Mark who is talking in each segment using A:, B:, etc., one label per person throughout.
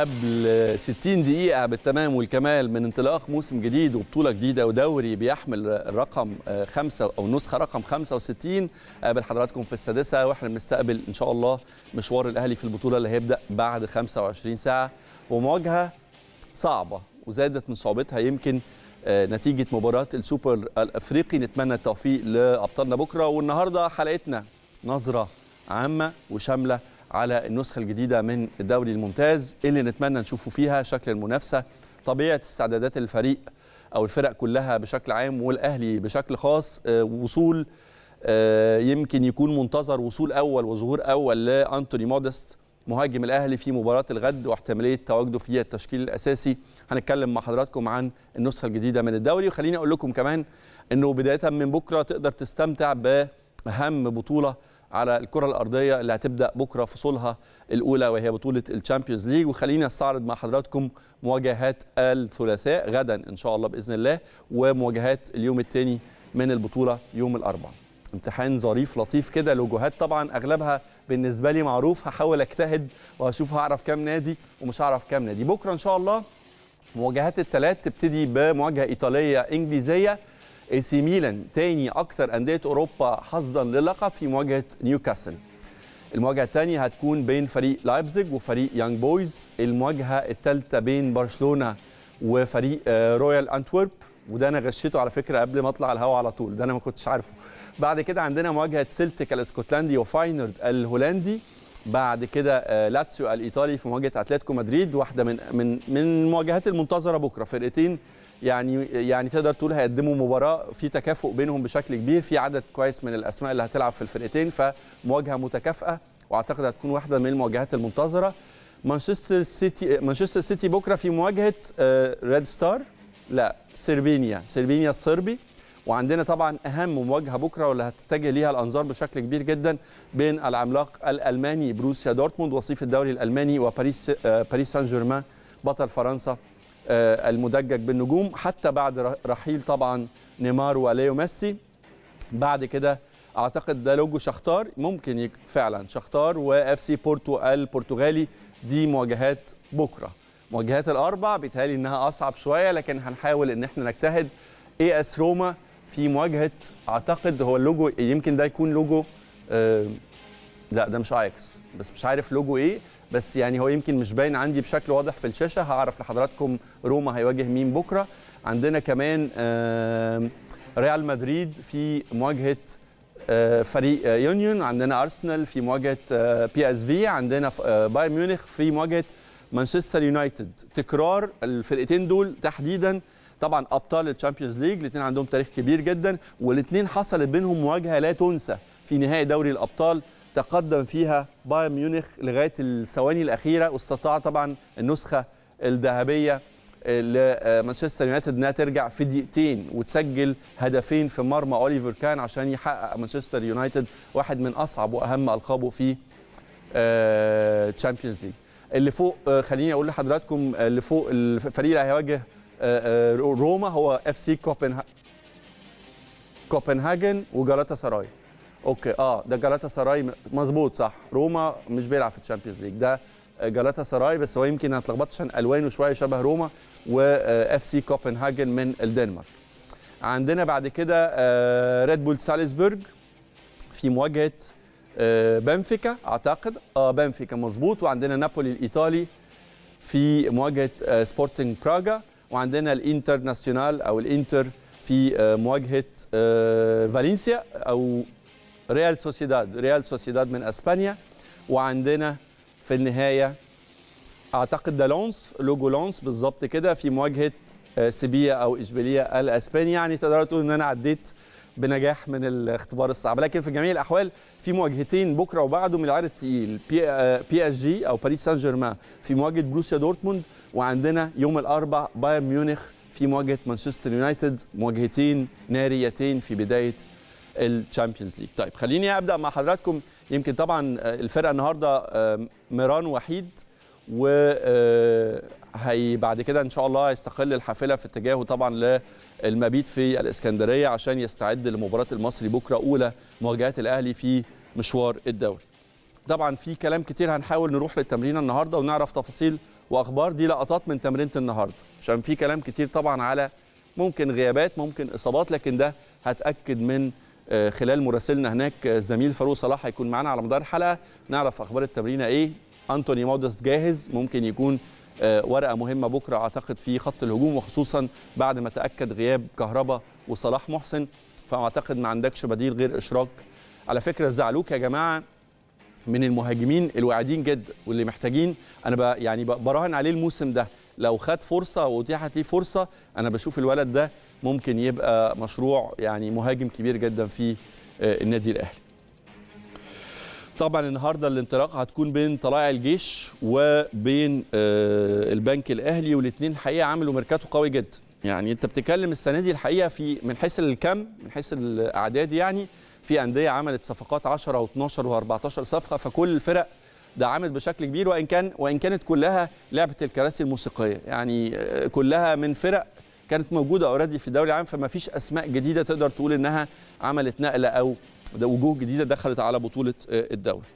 A: قبل 60 دقيقة بالتمام والكمال من انطلاق موسم جديد وبطولة جديدة ودوري بيحمل الرقم آه، خمسة أو النسخة رقم 65 آه، قابل حضراتكم في السادسة واحنا بنستقبل إن شاء الله مشوار الأهلي في البطولة اللي هيبدأ بعد 25 ساعة ومواجهة صعبة وزادت من صعوبتها يمكن آه، نتيجة مباراة السوبر الأفريقي نتمنى التوفيق لأبطالنا بكرة والنهاردة حلقتنا نظرة عامة وشاملة على النسخة الجديدة من الدوري الممتاز اللي نتمنى نشوفه فيها شكل المنافسة طبيعة استعدادات الفريق أو الفرق كلها بشكل عام والأهلي بشكل خاص آه، وصول آه، يمكن يكون منتظر وصول أول وظهور أول لأنتوني مودست مهاجم الأهلي في مباراة الغد واحتمالية تواجده في التشكيل الأساسي هنتكلم مع حضراتكم عن النسخة الجديدة من الدوري وخليني أقول لكم كمان أنه بداية من بكرة تقدر تستمتع بأهم بطولة على الكره الارضيه اللي هتبدا بكره فصولها الاولى وهي بطوله الشامبيونز ليج وخليني استعرض مع حضراتكم مواجهات الثلاثاء غدا ان شاء الله باذن الله ومواجهات اليوم الثاني من البطوله يوم الاربعاء امتحان ظريف لطيف كده لوجوهات طبعا اغلبها بالنسبه لي معروف هحاول اجتهد واشوف هعرف كام نادي ومش هعرف كام نادي بكره ان شاء الله مواجهات الثلاث تبتدي بمواجهه ايطاليه انجليزيه اي سي ميلان تاني اكتر انديه اوروبا حظا للقب في مواجهه نيوكاسل المواجهه الثانيه هتكون بين فريق لايبزيج وفريق يانج بويز المواجهه الثالثه بين برشلونه وفريق آه، رويال انتورب وده انا غشيته على فكره قبل ما اطلع الهواء على طول ده انا ما كنتش عارفه بعد كده عندنا مواجهه سيلتيك الاسكتلندي وفاينرد الهولندي بعد كده آه، لاتسيو الايطالي في مواجهه اتلتيكو مدريد واحده من من من المواجهات المنتظره بكره فرقتين يعني يعني تقدر تقول هيقدموا مباراه في تكافؤ بينهم بشكل كبير في عدد كويس من الاسماء اللي هتلعب في الفرقتين فمواجهه متكافئه واعتقد هتكون واحده من المواجهات المنتظره مانشستر سيتي مانشستر سيتي بكره في مواجهه آه، ريد ستار لا سربينيا سربينيا الصربي وعندنا طبعا اهم مواجهه بكره واللي هتتجه ليها الانظار بشكل كبير جدا بين العملاق الالماني بروسيا دورتموند وصيف الدوري الالماني وباريس آه، باريس سان جيرمان بطل فرنسا آه، المدجج بالنجوم حتى بعد رحيل طبعا نيمار وليو ميسي بعد كده اعتقد ده لوجو شختار ممكن يك... فعلا شختار واف سي بورتو البرتغالي دي مواجهات بكره مواجهات الاربع بيتهيألي انها اصعب شويه لكن هنحاول ان احنا نجتهد اي اس روما في مواجهه اعتقد هو اللوجو يمكن ده يكون لوجو آه لا ده مش اياكس بس مش عارف لوجو ايه بس يعني هو يمكن مش باين عندي بشكل واضح في الشاشه هعرف لحضراتكم روما هيواجه مين بكره عندنا كمان ريال مدريد في مواجهه فريق يونيون عندنا ارسنال في مواجهه بي اس في عندنا بايرن ميونخ في مواجهه مانشستر يونايتد تكرار الفرقتين دول تحديدا طبعا ابطال الشامبيونز ليج الاثنين عندهم تاريخ كبير جدا والاثنين حصلت بينهم مواجهه لا تنسى في نهائي دوري الابطال تقدم فيها بايرن ميونخ لغايه الثواني الاخيره واستطاع طبعا النسخه الذهبيه لمانشستر يونايتد انها ترجع في دقيقتين وتسجل هدفين في مرمى اوليفر كان عشان يحقق مانشستر يونايتد واحد من اصعب واهم القابه في تشامبيونز آه، ليج اللي فوق آه، خليني اقول لحضراتكم آه، اللي فوق الفريق اللي هيواجه روما هو اف سي كوبنهاجن وجالاتا سراي اوكي اه ده جالاتا سراي مظبوط صح روما مش بيلعب في الشامبيونز ليج ده جالاتا سراي بس هو يمكن هتلخبط عشان الوانه شويه شبه روما واف آه، سي كوبنهاجن من الدنمارك عندنا بعد كده ريد آه، بول سالزبورج في مواجهه آه، بنفيكا اعتقد اه بنفيكا مظبوط وعندنا نابولي الايطالي في مواجهه سبورتنج براغا وعندنا الانترناسيونال او الانتر في مواجهه فالنسيا او ريال سوسيداد ريال سوسيداد من اسبانيا وعندنا في النهايه اعتقد ده لونس لوجو لونس بالظبط كده في مواجهه آه، سيبيا او اشبيليه الاسباني يعني تقدر تقول ان انا عديت بنجاح من الاختبار الصعب لكن في جميع الاحوال في مواجهتين بكره وبعده من العيار الثقيل آه، بي اس جي او باريس سان جيرمان في مواجهه بروسيا دورتموند وعندنا يوم الاربع بايرن ميونخ في مواجهه مانشستر يونايتد مواجهتين ناريتين في بدايه الشامبيونز ليج طيب خليني ابدا مع حضراتكم يمكن طبعا آه، الفرقه النهارده آه، ميران وحيد و آه، هي بعد كده ان شاء الله هيستقل الحافله في اتجاهه طبعا للمبيت في الاسكندريه عشان يستعد لمباراه المصري بكره اولى مواجهات الاهلي في مشوار الدوري. طبعا في كلام كتير هنحاول نروح للتمرين النهارده ونعرف تفاصيل واخبار دي لقطات من تمرينه النهارده عشان في كلام كتير طبعا على ممكن غيابات ممكن اصابات لكن ده هتاكد من آه، خلال مراسلنا هناك الزميل آه، فاروق صلاح هيكون معانا على مدار الحلقه نعرف اخبار التمرين ايه انتوني مودس جاهز ممكن يكون آه، ورقه مهمه بكره اعتقد في خط الهجوم وخصوصا بعد ما تاكد غياب كهربا وصلاح محسن فاعتقد ما عندكش بديل غير اشراك على فكره زعلوك يا جماعه من المهاجمين الواعدين جدا واللي محتاجين انا ب يعني براهن عليه الموسم ده لو خد فرصه واتيحت ليه فرصه انا بشوف الولد ده ممكن يبقى مشروع يعني مهاجم كبير جدا في آه، النادي الاهلي طبعا النهارده الانطلاقه هتكون بين طلائع الجيش وبين آه، البنك الاهلي والاثنين حقيقه عملوا ميركاتو قوي جدا يعني انت بتتكلم السنه دي الحقيقه في من حيث الكم من حيث الاعداد يعني في انديه عملت صفقات 10 و12 و14 صفقه فكل الفرق دعمت بشكل كبير وان كان وان كانت كلها لعبه الكراسي الموسيقيه يعني آه، كلها من فرق كانت موجوده اوريدي في الدوري العام فما فيش اسماء جديده تقدر تقول انها عملت نقله او وجوه جديده دخلت على بطوله آه، الدوري.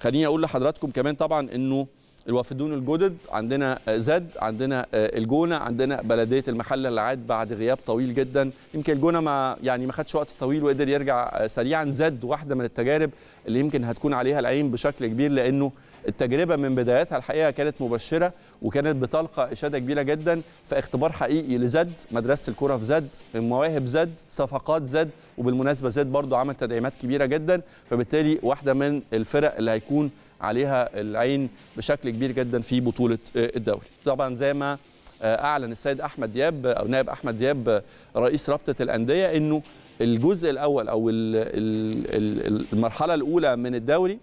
A: خليني اقول لحضراتكم كمان طبعا انه الوافدون الجدد عندنا آه، زد عندنا آه، الجونه عندنا بلديه المحله اللي عاد بعد غياب طويل جدا يمكن الجونه ما يعني ما خدش وقت طويل وقدر يرجع سريعا زد واحده من التجارب اللي يمكن هتكون عليها العين بشكل كبير لانه التجربه من بدايتها الحقيقه كانت مبشره وكانت بتلقى اشاده كبيره جدا في اختبار حقيقي لزد مدرسه الكره في زد مواهب زد صفقات زد وبالمناسبه زد برضو عمل تدعيمات كبيره جدا فبالتالي واحده من الفرق اللي هيكون عليها العين بشكل كبير جدا في بطوله آه، الدوري طبعا زي ما آه، اعلن السيد احمد دياب او نائب احمد دياب آه، رئيس رابطه الانديه انه الجزء الاول او المرحله الاولى من الدوري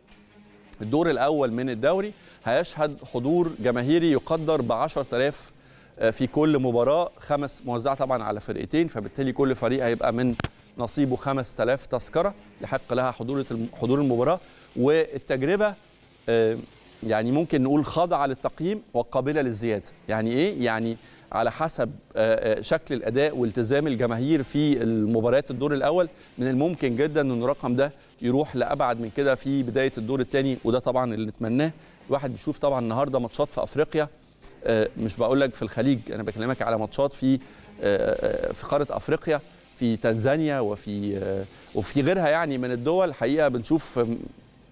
A: الدور الأول من الدوري هيشهد حضور جماهيري يقدر ب 10000 آه، في كل مباراة خمس موزعة طبعا على فرقتين فبالتالي كل فريق هيبقى من نصيبه 5000 تذكرة يحق لها حضور حضور المباراة والتجربة آه، يعني ممكن نقول خاضعة للتقييم وقابلة للزيادة يعني إيه؟ يعني على حسب آه، شكل الاداء والتزام الجماهير في المباريات الدور الاول من الممكن جدا ان الرقم ده يروح لابعد من كده في بدايه الدور الثاني وده طبعا اللي نتمناه الواحد بيشوف طبعا النهارده ماتشات في افريقيا آه، مش بقول لك في الخليج انا بكلمك على ماتشات في آه، آه، في قاره افريقيا في تنزانيا وفي وفي غيرها يعني من الدول الحقيقه بنشوف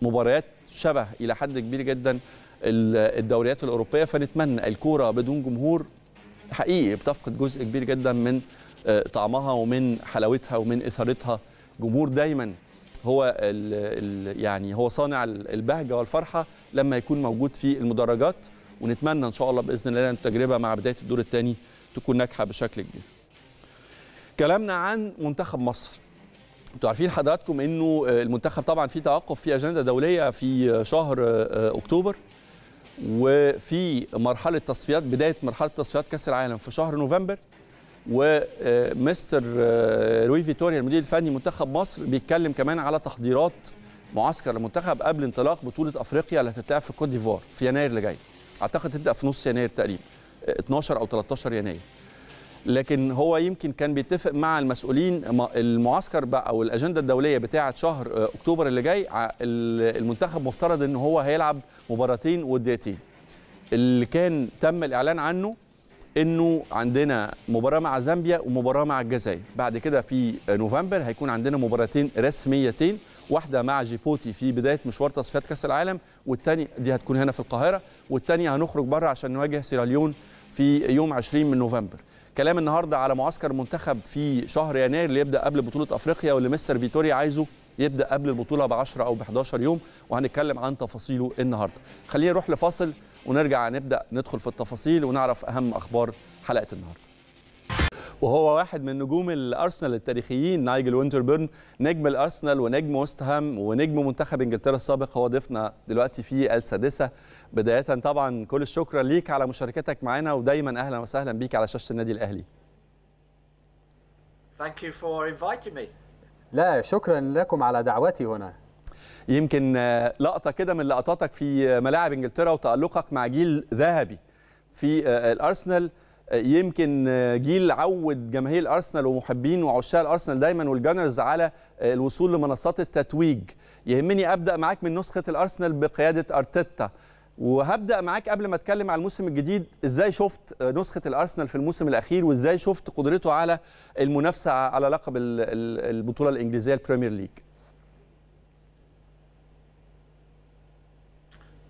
A: مباريات شبه الى حد كبير جدا الدوريات الاوروبيه فنتمنى الكوره بدون جمهور حقيقي بتفقد جزء كبير جدا من طعمها ومن حلاوتها ومن اثارتها جمهور دايما هو الـ الـ يعني هو صانع البهجه والفرحه لما يكون موجود في المدرجات ونتمنى ان شاء الله باذن الله ان التجربه مع بدايه الدور الثاني تكون ناجحه بشكل كبير. كلامنا عن منتخب مصر. انتوا عارفين حضراتكم انه المنتخب طبعا في توقف في اجنده دوليه في شهر آه، اكتوبر وفي مرحله تصفيات بدايه مرحله تصفيات كاس العالم في شهر نوفمبر ومستر روي آه، فيتوريا المدير الفني منتخب مصر بيتكلم كمان على تحضيرات معسكر المنتخب قبل انطلاق بطوله افريقيا اللي هتتلعب في كوت ديفوار في يناير اللي جاي اعتقد تبدا في نص يناير تقريبا 12 آه، او 13 يناير لكن هو يمكن كان بيتفق مع المسؤولين المعسكر بقى او الاجنده الدوليه بتاعه شهر آه، اكتوبر اللي جاي المنتخب مفترض ان هو هيلعب مباراتين وديتين اللي كان تم الاعلان عنه انه عندنا مباراه مع زامبيا ومباراه مع الجزائر بعد كده في نوفمبر هيكون عندنا مباراتين رسميتين واحده مع جيبوتي في بدايه مشوار تصفيات كاس العالم والثانيه دي هتكون هنا في القاهره والثانيه هنخرج بره عشان نواجه سيراليون في يوم 20 من نوفمبر كلام النهارده على معسكر منتخب في شهر يناير اللي يبدا قبل بطوله افريقيا واللي مستر فيتوريا عايزه يبدا قبل البطوله ب 10 او ب 11 يوم وهنتكلم عن تفاصيله النهارده خلينا نروح لفاصل ونرجع نبدا ندخل في التفاصيل ونعرف اهم اخبار حلقه النهارده وهو واحد من نجوم الارسنال التاريخيين نايجل وينتربيرن نجم الارسنال ونجم وست هام ونجم منتخب انجلترا السابق هو ضيفنا دلوقتي في السادسه بدايه طبعا كل الشكر ليك على مشاركتك معنا ودايما اهلا وسهلا بيك على شاشه النادي الاهلي
B: Thank you for inviting me.
A: لا شكرا لكم على دعوتي هنا يمكن آه، لقطه كده من لقطاتك في آه، ملاعب انجلترا وتالقك مع جيل ذهبي في آه، الارسنال يمكن جيل عود جماهير الارسنال ومحبين وعشاق الارسنال دايما والجانرز على الوصول لمنصات التتويج يهمني ابدا معاك من نسخه الارسنال بقياده ارتيتا وهبدا معاك قبل ما اتكلم على الموسم الجديد ازاي شفت نسخه الارسنال في الموسم الاخير وازاي شفت قدرته على المنافسه على لقب البطوله الانجليزيه البريمير ليج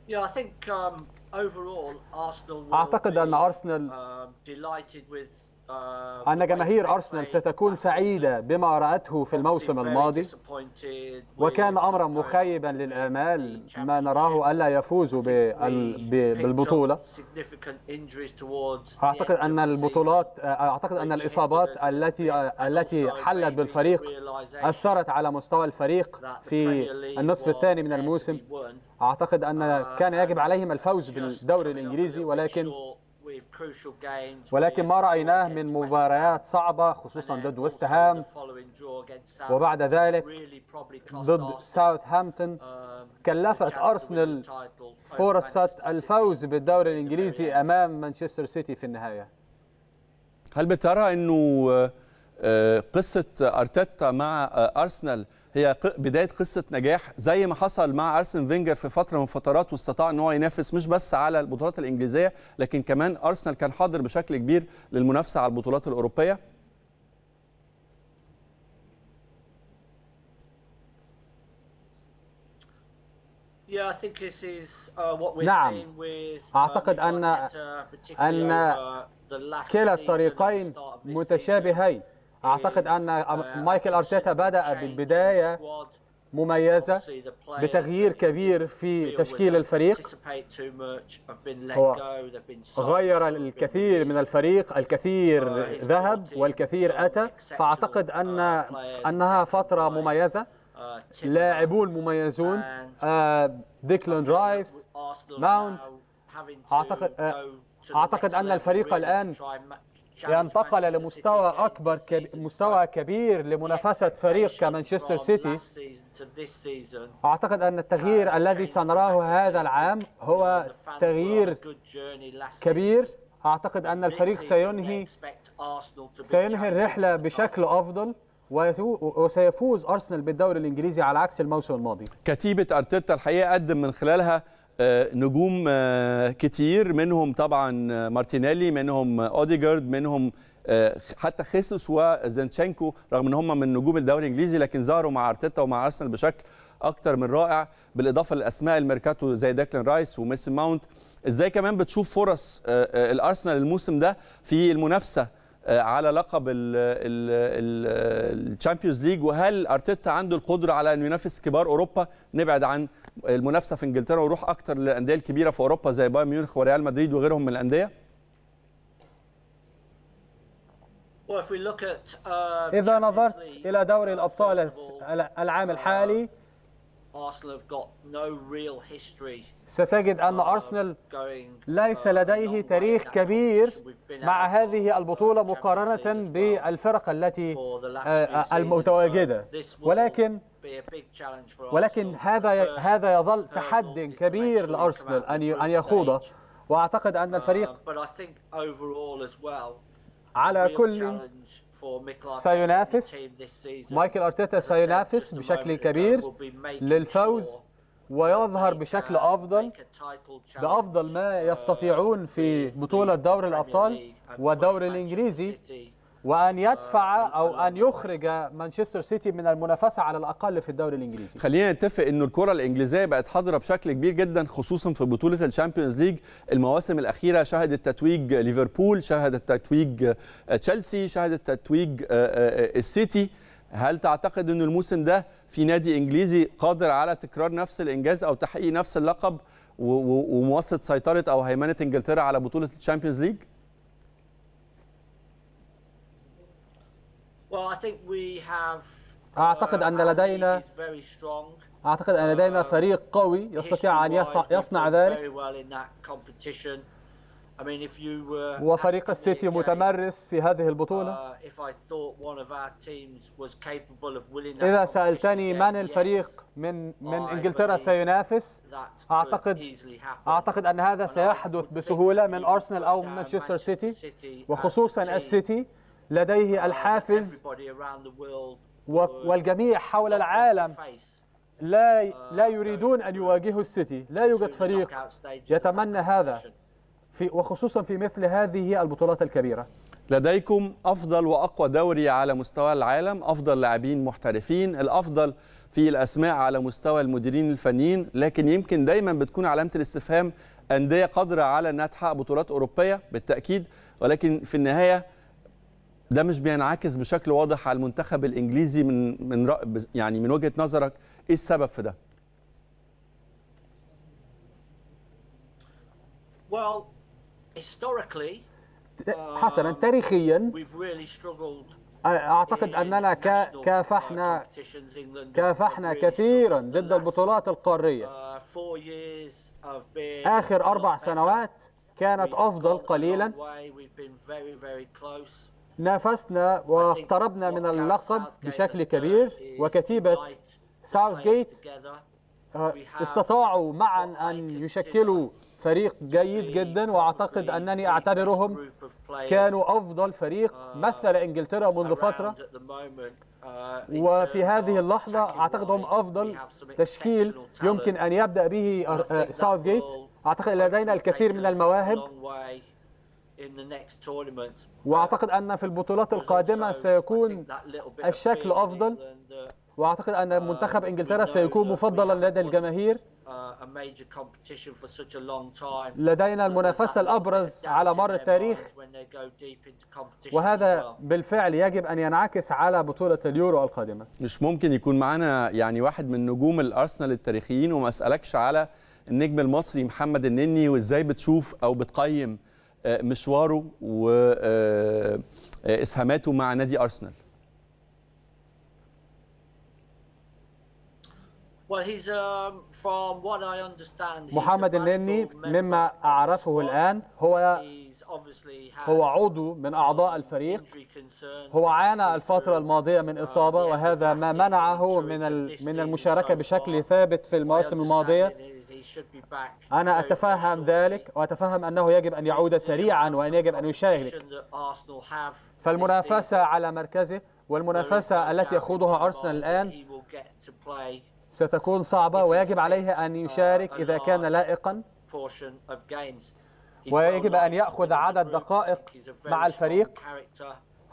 B: Yeah, I think um, overall Arsenal. أعتقد Arsenal um, delighted with آه، أن جماهير
C: أرسنال ستكون سعيدة بما رأته في الموسم الماضي وكان أمرا مخيبا للآمال ما نراه ألا يفوزوا بالبطولة آه،
B: أعتقد أن البطولات
C: أعتقد أن الإصابات التي التي حلت بالفريق أثرت على مستوى الفريق في النصف الثاني من الموسم أعتقد أن uh, كان يجب عليهم الفوز بالدوري الإنجليزي ولكن ولكن ما رأيناه من مباريات صعبة خصوصا ضد وستهام هام وبعد ذلك ضد ساوثهامبتون um, كلفت أرسنال فرصة الفوز بالدوري الإنجليزي أمام مانشستر سيتي في النهاية
A: هل بترى أنه آه، آه، قصه ارتيتا مع آه، ارسنال هي بدايه قصه نجاح زي ما حصل مع ارسن فينجر في فتره من فترات واستطاع ان هو ينافس مش بس على البطولات الانجليزيه لكن كمان ارسنال كان حاضر بشكل كبير للمنافسه على البطولات الاوروبيه
B: uh, نعم uh, أعتقد أن أن كلا الطريقين
C: متشابهين أعتقد أن uh, مايكل أرتيتا بدأ بالبداية مميزة بتغيير كبير في تشكيل الفريق هو غير الكثير من الفريق uh, الكثير ذهب والكثير أتى فأعتقد uh, أن أنها فترة مميزة لاعبون مميزون ديكلون رايس ماونت أعتقد أعتقد أن الفريق الآن انتقل لمستوى أكبر كب... مستوى كبير لمنافسة فريق كمانشستر سيتي أعتقد أن التغيير الذي سنراه هذا العام هو تغيير كبير أعتقد أن الفريق سينهي سينهي الرحلة بشكل أفضل وسيفوز أرسنال بالدوري الإنجليزي على عكس الموسم الماضي
A: كتيبة أرتيتا الحقيقة قدم من خلالها نجوم آه، كتير منهم طبعا آه، مارتينيلي منهم آه، اوديجارد منهم حتى خيسوس وزنشانكو رغم ان هم من نجوم الدوري الانجليزي لكن ظهروا مع ارتيتا ومع ارسنال بشكل اكتر من رائع بالاضافه لاسماء الميركاتو زي داكلين رايس وميسي ماونت ازاي كمان بتشوف فرص الارسنال الموسم ده في المنافسه على لقب الشامبيونز ليج وهل ارتيتا عنده القدره على انه ينافس كبار اوروبا نبعد عن المنافسه في انجلترا ويروح اكتر للانديه الكبيره في اوروبا زي بايرن ميونخ وريال مدريد وغيرهم من الانديه؟ uh, إذا نظرت
C: إلى دوري الأبطال العام الحالي uh, ستجد أن أرسنال uh, uh, ليس لديه تاريخ كبير مع هذه uh, البطولة مقارنة بالفرق التي المتواجدة ولكن ولكن هذا هذا يظل تحدي كبير لأرسنال أن أن يخوضه وأعتقد أن الفريق على كل
B: سينافس مايكل أرتيتا سينافس بشكل كبير للفوز
C: ويظهر بشكل أفضل بأفضل ما يستطيعون في بطولة دوري الأبطال والدوري الإنجليزي وان يدفع او ان يخرج مانشستر سيتي من المنافسه على الاقل في الدوري الانجليزي
A: خلينا نتفق انه الكره الانجليزيه بقت حاضره بشكل كبير جدا خصوصا في بطوله الشامبيونز ليج المواسم الاخيره شهدت تتويج ليفربول شهدت تتويج آه، تشيلسي شهدت تتويج آه، آه، السيتي هل تعتقد ان الموسم ده في نادي انجليزي قادر على تكرار نفس الانجاز او تحقيق نفس اللقب ومواصله سيطره او هيمنه انجلترا على بطوله الشامبيونز ليج Uh, أعتقد أن لدينا
C: أعتقد أن لدينا فريق قوي يستطيع أن يصنع ذلك
B: وفريق السيتي
C: متمرس في هذه البطولة
B: uh, إذا سألتني من الفريق
C: من من إنجلترا سينافس أعتقد أعتقد أن هذا سيحدث بسهولة من أرسنال أو مانشستر سيتي وخصوصا السيتي لديه الحافز
B: والجميع حول العالم
C: لا uh, لا يريدون أن يواجهوا السيتي لا يوجد فريق يتمنى هذا في وخصوصا في مثل هذه البطولات الكبيرة
A: لديكم أفضل وأقوى دوري على مستوى العالم أفضل لاعبين محترفين الأفضل في الأسماء على مستوى المديرين الفنيين لكن يمكن دايما بتكون علامة الاستفهام أندية قادرة على أنها تحقق بطولات أوروبية بالتأكيد ولكن في النهاية ده مش بينعكس بشكل واضح على المنتخب الانجليزي من من يعني من وجهه نظرك ايه السبب في ده؟
B: حسنا um, تاريخيا
C: اعتقد اننا كافحنا كافحنا كثيرا ضد البطولات القاريه
B: uh, اخر اربع سنوات
C: كانت افضل قليلا نافسنا واقتربنا من اللقب بشكل كبير وكتيبة ساوث آه، جيت استطاعوا معا أن يشكلوا فريق جيد جدا وأعتقد أنني أعتبرهم كانوا أفضل فريق مثل إنجلترا منذ فترة وفي هذه اللحظة أعتقد هم أفضل تشكيل يمكن أن يبدأ به ساوث آه، جيت أعتقد لدينا الكثير من المواهب واعتقد ان في البطولات القادمه سيكون الشكل افضل uh, واعتقد ان uh, منتخب انجلترا سيكون مفضلا لدى الجماهير uh, لدينا المنافسه الابرز على مر التاريخ وهذا بالفعل يجب
A: ان ينعكس على بطوله اليورو القادمه مش ممكن يكون معانا يعني واحد من نجوم الارسنال التاريخيين وما اسالكش على النجم المصري محمد النني وازاي بتشوف او بتقيم مشواره واسهاماته آه، آه، مع نادي ارسنال
B: um, محمد
A: النني مما أعرفه
C: الآن هو
B: هو عضو من أعضاء الفريق هو
C: عانى الفترة الماضية من uh, إصابة وهذا ما منعه من من المشاركة بشكل ثابت في المواسم الماضية
B: أنا أتفهم
C: ذلك وأتفهم أنه يجب أن يعود سريعا وأن يجب أن يشارك
B: فالمنافسة
C: على مركزه والمنافسة التي يخوضها أرسنال الآن ستكون صعبة ويجب عليه أن uh, يشارك إذا كان لائقا ويجب أن يأخذ عدد دقائق مع الفريق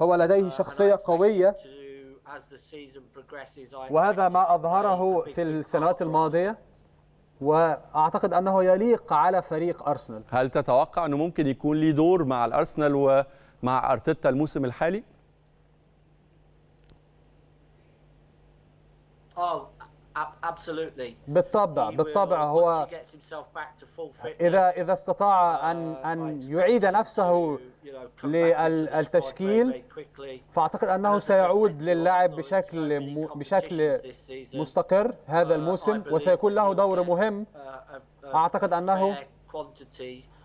C: هو لديه شخصية قوية
B: وهذا ما أظهره في
C: السنوات الماضية وأعتقد أنه يليق على فريق أرسنال
A: هل تتوقع أنه ممكن يكون لي دور مع الأرسنال ومع أرتيتا الموسم الحالي؟
B: آه، بالطبع بالطبع هو إذا
C: إذا استطاع uh, أن أن يعيد نفسه للتشكيل فأعتقد أنه سيعود للعب بشكل بشكل مستقر هذا uh, الموسم وسيكون له دور مهم أعتقد أنه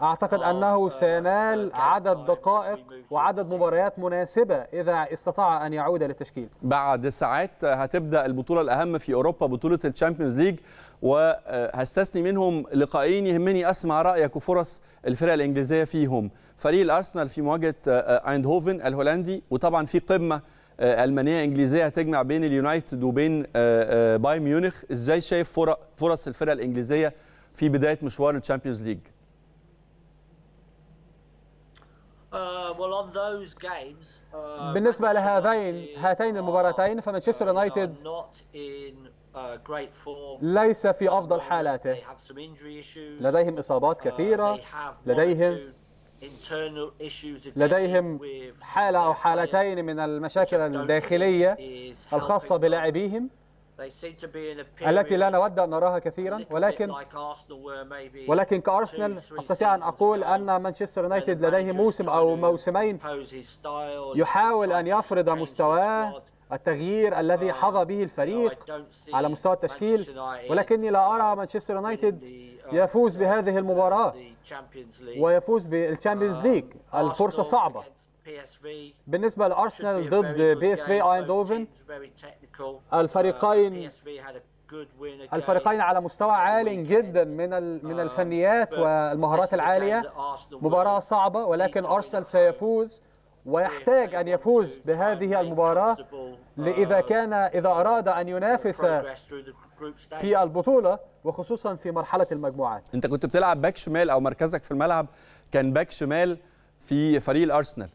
B: أعتقد أنه آه، سينال عدد
C: طيب. دقائق وعدد مباريات مناسبة إذا
A: استطاع أن يعود للتشكيل بعد ساعات هتبدأ البطولة الأهم في أوروبا بطولة الشامبيونز ليج وهستثني منهم لقائين يهمني أسمع رأيك وفرص الفرق الإنجليزية فيهم فريق الأرسنال في مواجهة آه، أيندهوفن الهولندي وطبعا في قمة آه، المانيه انجليزيه هتجمع بين اليونايتد وبين بايرن ميونخ ازاي شايف فرص الفرق الانجليزيه في بدايه مشوار الشامبيونز ليج
B: Uh, uh, بالنسبة
C: لهذين هاتين المباراتين فمانشستر uh, يونايتد ليس في أفضل حالاته لديهم إصابات كثيرة لديهم لديهم حالة أو حالتين من المشاكل الداخلية الخاصة بلاعبيهم
B: التي لا نود
C: أن نراها كثيرا ولكن
B: ولكن كأرسنال أستطيع أن
C: أقول أن مانشستر يونايتد لديه موسم أو موسمين يحاول أن يفرض مستواه التغيير الذي حظى به الفريق على مستوى التشكيل ولكني لا أرى مانشستر يونايتد uh, يفوز بهذه uh, المباراة ويفوز بالتشامبيونز ليج uh, الفرصة صعبة بالنسبة لأرسنال ضد بي اس في ايندوفن
B: الفريقين
C: الفريقين على مستوى عال جدا من من um, الفنيات والمهارات العالية مباراة صعبة ولكن أرسنال سيفوز ويحتاج أن يفوز بهذه المباراة لإذا uh, كان إذا أراد أن ينافس في البطولة وخصوصا في مرحلة المجموعات
A: أنت كنت بتلعب باك شمال أو مركزك في الملعب كان باك شمال في فريق الأرسنال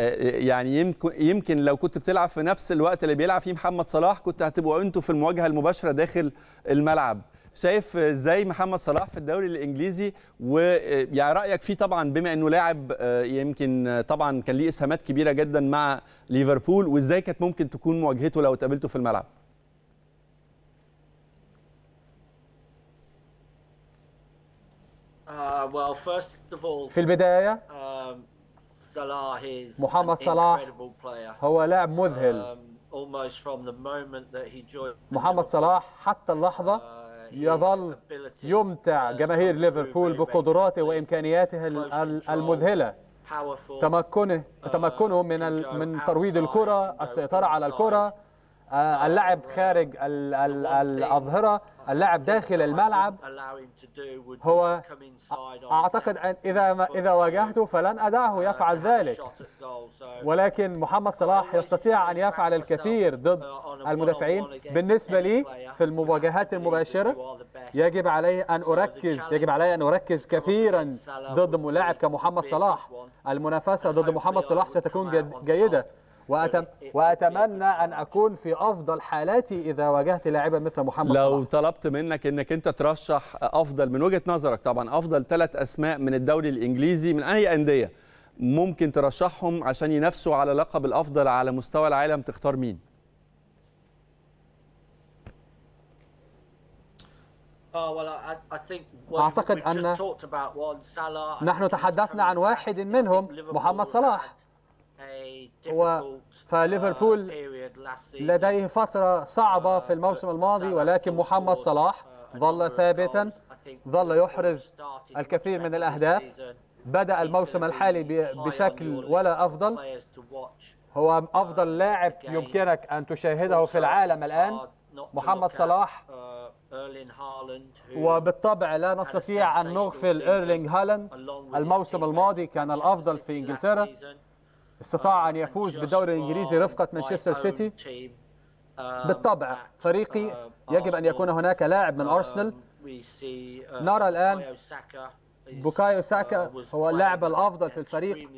A: آه، آه، يعني يمكن يمكن لو كنت بتلعب في نفس الوقت اللي بيلعب فيه محمد صلاح كنت هتبقوا انتوا في المواجهه المباشره داخل الملعب شايف ازاي محمد صلاح في الدوري الانجليزي ويعني آه، رايك فيه طبعا بما انه لاعب يمكن طبعا كان ليه اسهامات كبيره جدا مع ليفربول وازاي كانت ممكن تكون مواجهته لو اتقابلته في الملعب
B: uh, في البدايه um, محمد صلاح هو
C: لاعب مذهل محمد um, صلاح حتى اللحظة uh, يظل يمتع جماهير ليفربول بقدراته وإمكانياته المذهلة تمكنه uh, تمكنه من من ترويض الكرة السيطرة على الكرة آه، اللعب خارج الأظهرة اللعب داخل الملعب
B: هو أعتقد أن
C: إذا إذا واجهته فلن أدعه uh, يفعل ذلك ولكن محمد صلاح يستطيع أن يفعل الكثير uh, ضد المدافعين بالنسبة لي في المواجهات المباشرة يجب علي أن أركز يجب علي أن أركز كثيرا ضد ملاعب كمحمد صلاح المنافسة ضد محمد صلاح ستكون جيدة وأتم واتمنى ان اكون في افضل حالاتي اذا واجهت لاعبا مثل محمد لو صلاح
A: لو طلبت منك انك انت ترشح افضل من وجهه نظرك طبعا افضل ثلاث اسماء من الدوري الانجليزي من اي انديه ممكن ترشحهم عشان ينافسوا على لقب الافضل على مستوى العالم تختار مين؟
B: اعتقد ان نحن
C: تحدثنا عن واحد منهم محمد صلاح فليفربول uh, لديه فترة صعبة في الموسم الماضي ولكن محمد صلاح uh, ظل ثابتا ظل يحرز الكثير من الأهداف بدأ الموسم الحالي بشكل ولا أفضل هو uh, أفضل لاعب يمكنك أن تشاهده في العالم الآن محمد صلاح وبالطبع لا نستطيع أن نغفل إيرلينغ هالاند الموسم الماضي كان الأفضل في إنجلترا استطاع أن يفوز بالدوري الإنجليزي رفقة مانشستر سيتي بالطبع فريقي يجب أن يكون هناك لاعب من أرسنال
B: نرى الآن
C: بوكايو ساكا هو اللاعب الأفضل في الفريق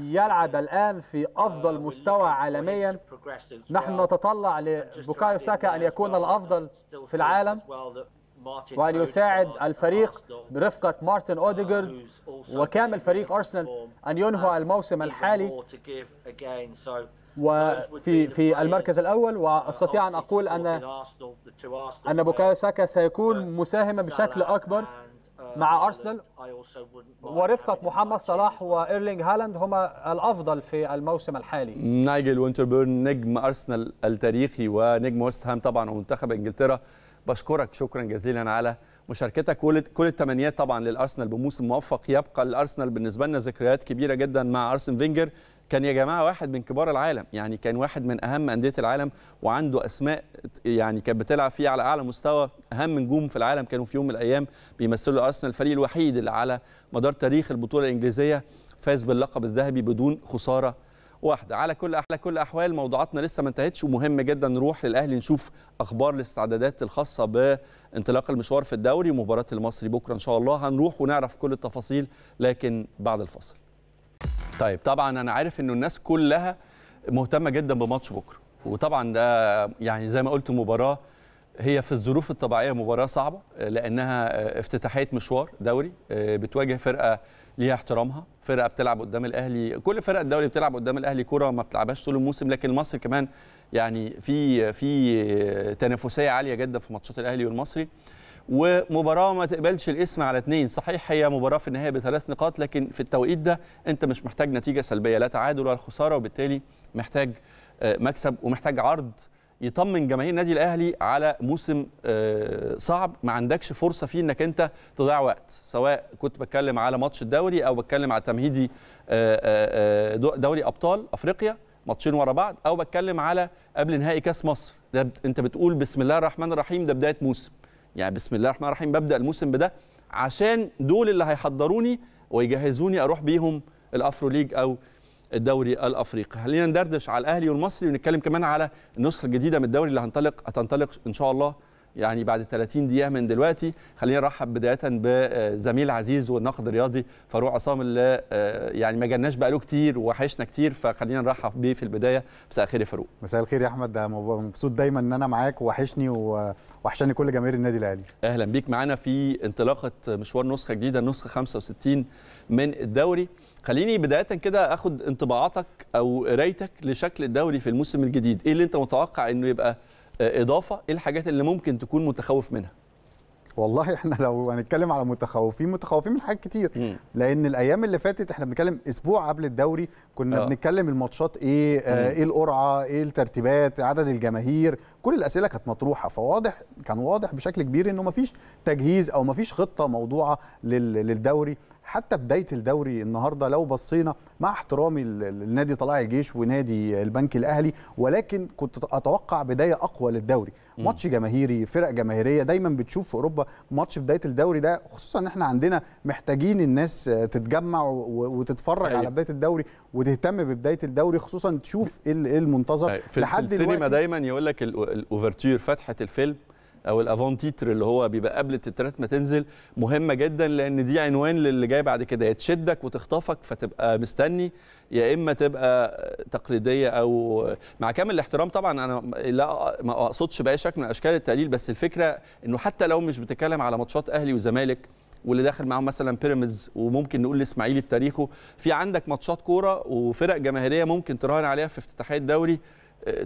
C: يلعب الآن في أفضل مستوى عالميا نحن نتطلع لبوكايو ساكا أن يكون الأفضل في العالم
B: وأن يساعد الفريق
C: برفقة مارتن أوديجارد وكامل فريق أرسنال أن ينهى الموسم الحالي وفي في المركز الأول وأستطيع أن أقول أن أن بوكايو ساكا سيكون مساهما بشكل أكبر uh, مع أرسنال ورفقة محمد صلاح وإيرلينج هالاند هما الأفضل في الموسم الحالي
A: نايجل وينتربيرن نجم أرسنال التاريخي ونجم ويست هام طبعا ومنتخب إنجلترا بشكرك شكرا جزيلا على مشاركتك كل التمنيات طبعا للارسنال بموسم موفق يبقى الارسنال بالنسبه لنا ذكريات كبيره جدا مع ارسن فينجر كان يا جماعه واحد من كبار العالم يعني كان واحد من اهم انديه العالم وعنده اسماء يعني كانت بتلعب فيه على اعلى مستوى اهم نجوم في العالم كانوا في يوم من الايام بيمثلوا ارسنال الفريق الوحيد اللي على مدار تاريخ البطوله الانجليزيه فاز باللقب الذهبي بدون خساره واحده على كل على كل احوال موضوعاتنا لسه ما انتهتش ومهم جدا نروح للاهلي نشوف اخبار الاستعدادات الخاصه بانطلاق المشوار في الدوري ومباراه المصري بكره ان شاء الله هنروح ونعرف كل التفاصيل لكن بعد الفصل طيب طبعا انا عارف انه الناس كلها مهتمه جدا بماتش بكره وطبعا ده يعني زي ما قلت مباراه هي في الظروف الطبيعية مباراة صعبة آه، لأنها آه، افتتاحية مشوار دوري آه، بتواجه فرقة ليها احترامها فرقة بتلعب قدام الأهلي كل فرق الدوري بتلعب قدام الأهلي كرة ما بتلعبهاش طول الموسم لكن المصري كمان يعني في في تنافسية عالية جدا في ماتشات الأهلي والمصري ومباراة ما تقبلش الاسم على اثنين صحيح هي مباراة في النهاية بثلاث نقاط لكن في التوقيت ده أنت مش محتاج نتيجة سلبية لا تعادل ولا خسارة وبالتالي محتاج مكسب ومحتاج عرض يطمن جماهير النادي الاهلي على موسم آه، صعب ما عندكش فرصه فيه انك انت تضيع وقت سواء كنت بتكلم على ماتش الدوري او بتكلم على تمهيدي آه، آه، دوري ابطال افريقيا ماتشين ورا بعض او بتكلم على قبل نهائي كاس مصر ده انت بتقول بسم الله الرحمن الرحيم ده بدايه موسم يعني بسم الله الرحمن الرحيم ببدا الموسم بده عشان دول اللي هيحضروني ويجهزوني اروح بيهم الافرو ليج او الدوري الافريقي خلينا ندردش على الاهلي والمصري ونتكلم كمان على النسخه الجديده من الدوري اللي هنطلق هتنطلق ان شاء الله يعني بعد 30 دقيقه من دلوقتي خلينا نرحب بدايه بزميل عزيز والناقد الرياضي فاروق عصام اللي آه، يعني ما جالناش بقاله كتير وحشنا كتير فخلينا نرحب بيه في البدايه مساء الخير يا فاروق
D: مساء الخير يا احمد مبسوط دايما ان انا معاك وحشني وحشاني كل جماهير
A: النادي الاهلي اهلا بيك معانا في انطلاقه مشوار نسخه جديده النسخه 65 من الدوري خليني بدايه كده اخد انطباعاتك او قرايتك لشكل الدوري في الموسم الجديد ايه اللي انت متوقع انه يبقى آه، اضافه ايه الحاجات اللي ممكن تكون متخوف منها
D: والله احنا لو هنتكلم على متخوفين متخوفين من حاجات كتير مم. لان الايام اللي فاتت احنا بنتكلم اسبوع قبل الدوري كنا أوه. بنتكلم الماتشات ايه آه ايه القرعه ايه الترتيبات عدد الجماهير كل الاسئله كانت مطروحه فواضح كان واضح بشكل كبير انه مفيش تجهيز او مفيش خطه موضوعه للدوري حتى بدايه الدوري النهارده لو بصينا مع احترامي لنادي طلائع الجيش ونادي البنك الاهلي ولكن كنت اتوقع بدايه اقوى للدوري ماتش جماهيري فرق جماهيريه دايما بتشوف في اوروبا ماتش بدايه الدوري ده خصوصا ان احنا عندنا محتاجين الناس تتجمع وتتفرج أيه. على أيوة. بدايه الدوري وتهتم ببدايه الدوري خصوصا تشوف ايه المنتظر
A: أيه. في لحد السينما دايما يقول لك الاوفرتير فتحه الفيلم او الافون تيتر اللي هو بيبقى قبل التترات ما تنزل مهمه جدا لان دي عنوان للي جاي بعد كده يا تشدك وتخطفك فتبقى مستني يا اما تبقى تقليديه او مع كامل الاحترام طبعا انا لا ما اقصدش باي شكل من اشكال التقليل بس الفكره انه حتى لو مش بتتكلم على ماتشات اهلي وزمالك واللي داخل معاهم مثلا بيراميدز وممكن نقول الاسماعيلي بتاريخه في عندك ماتشات كوره وفرق جماهيريه ممكن تراهن عليها في افتتاحيه الدوري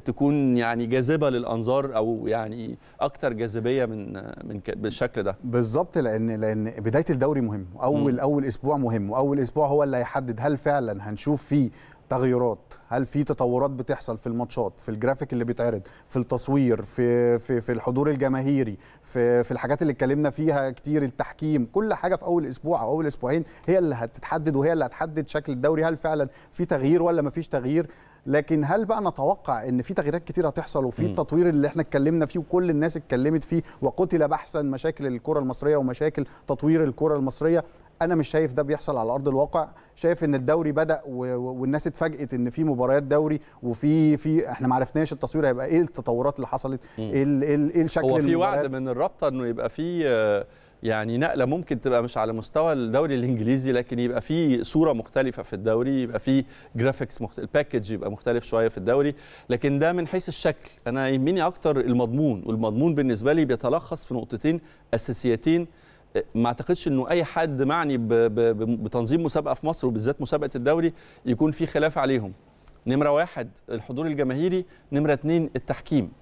A: تكون يعني جاذبه للانظار او يعني اكثر جاذبيه من من بالشكل ده
D: بالظبط لان لان بدايه الدوري مهم اول م. اول اسبوع مهم واول اسبوع هو اللي هيحدد هل فعلا هنشوف فيه تغيرات هل في تطورات بتحصل في الماتشات في الجرافيك اللي بيتعرض في التصوير في في في الحضور الجماهيري في في الحاجات اللي اتكلمنا فيها كتير التحكيم كل حاجه في اول اسبوع او اول اسبوعين هي اللي هتتحدد وهي اللي هتحدد شكل الدوري هل فعلا في تغيير ولا مفيش تغيير لكن هل بقى نتوقع ان في تغييرات كتير هتحصل وفي التطوير اللي احنا اتكلمنا فيه وكل الناس اتكلمت فيه وقتل بحثا مشاكل الكره المصريه ومشاكل تطوير الكره المصريه انا مش شايف ده بيحصل على ارض الواقع شايف ان الدوري بدا والناس اتفاجئت ان في مباريات دوري وفي في احنا ما عرفناش التصوير هيبقى ايه التطورات اللي حصلت ايه إيه, ايه الشكل هو في وعد
A: من الرابطه انه يبقى في آه، يعني نقله ممكن تبقى مش على مستوى الدوري الانجليزي لكن يبقى في صوره مختلفه في الدوري يبقى في جرافيكس مختلف الباكج يبقى مختلف شويه في الدوري لكن ده من حيث الشكل انا يهمني اكتر المضمون والمضمون بالنسبه لي بيتلخص في نقطتين اساسيتين ما اعتقدش انه اي حد معني بتنظيم مسابقه في مصر وبالذات مسابقه الدوري يكون في خلاف عليهم نمره واحد الحضور الجماهيري نمره اتنين التحكيم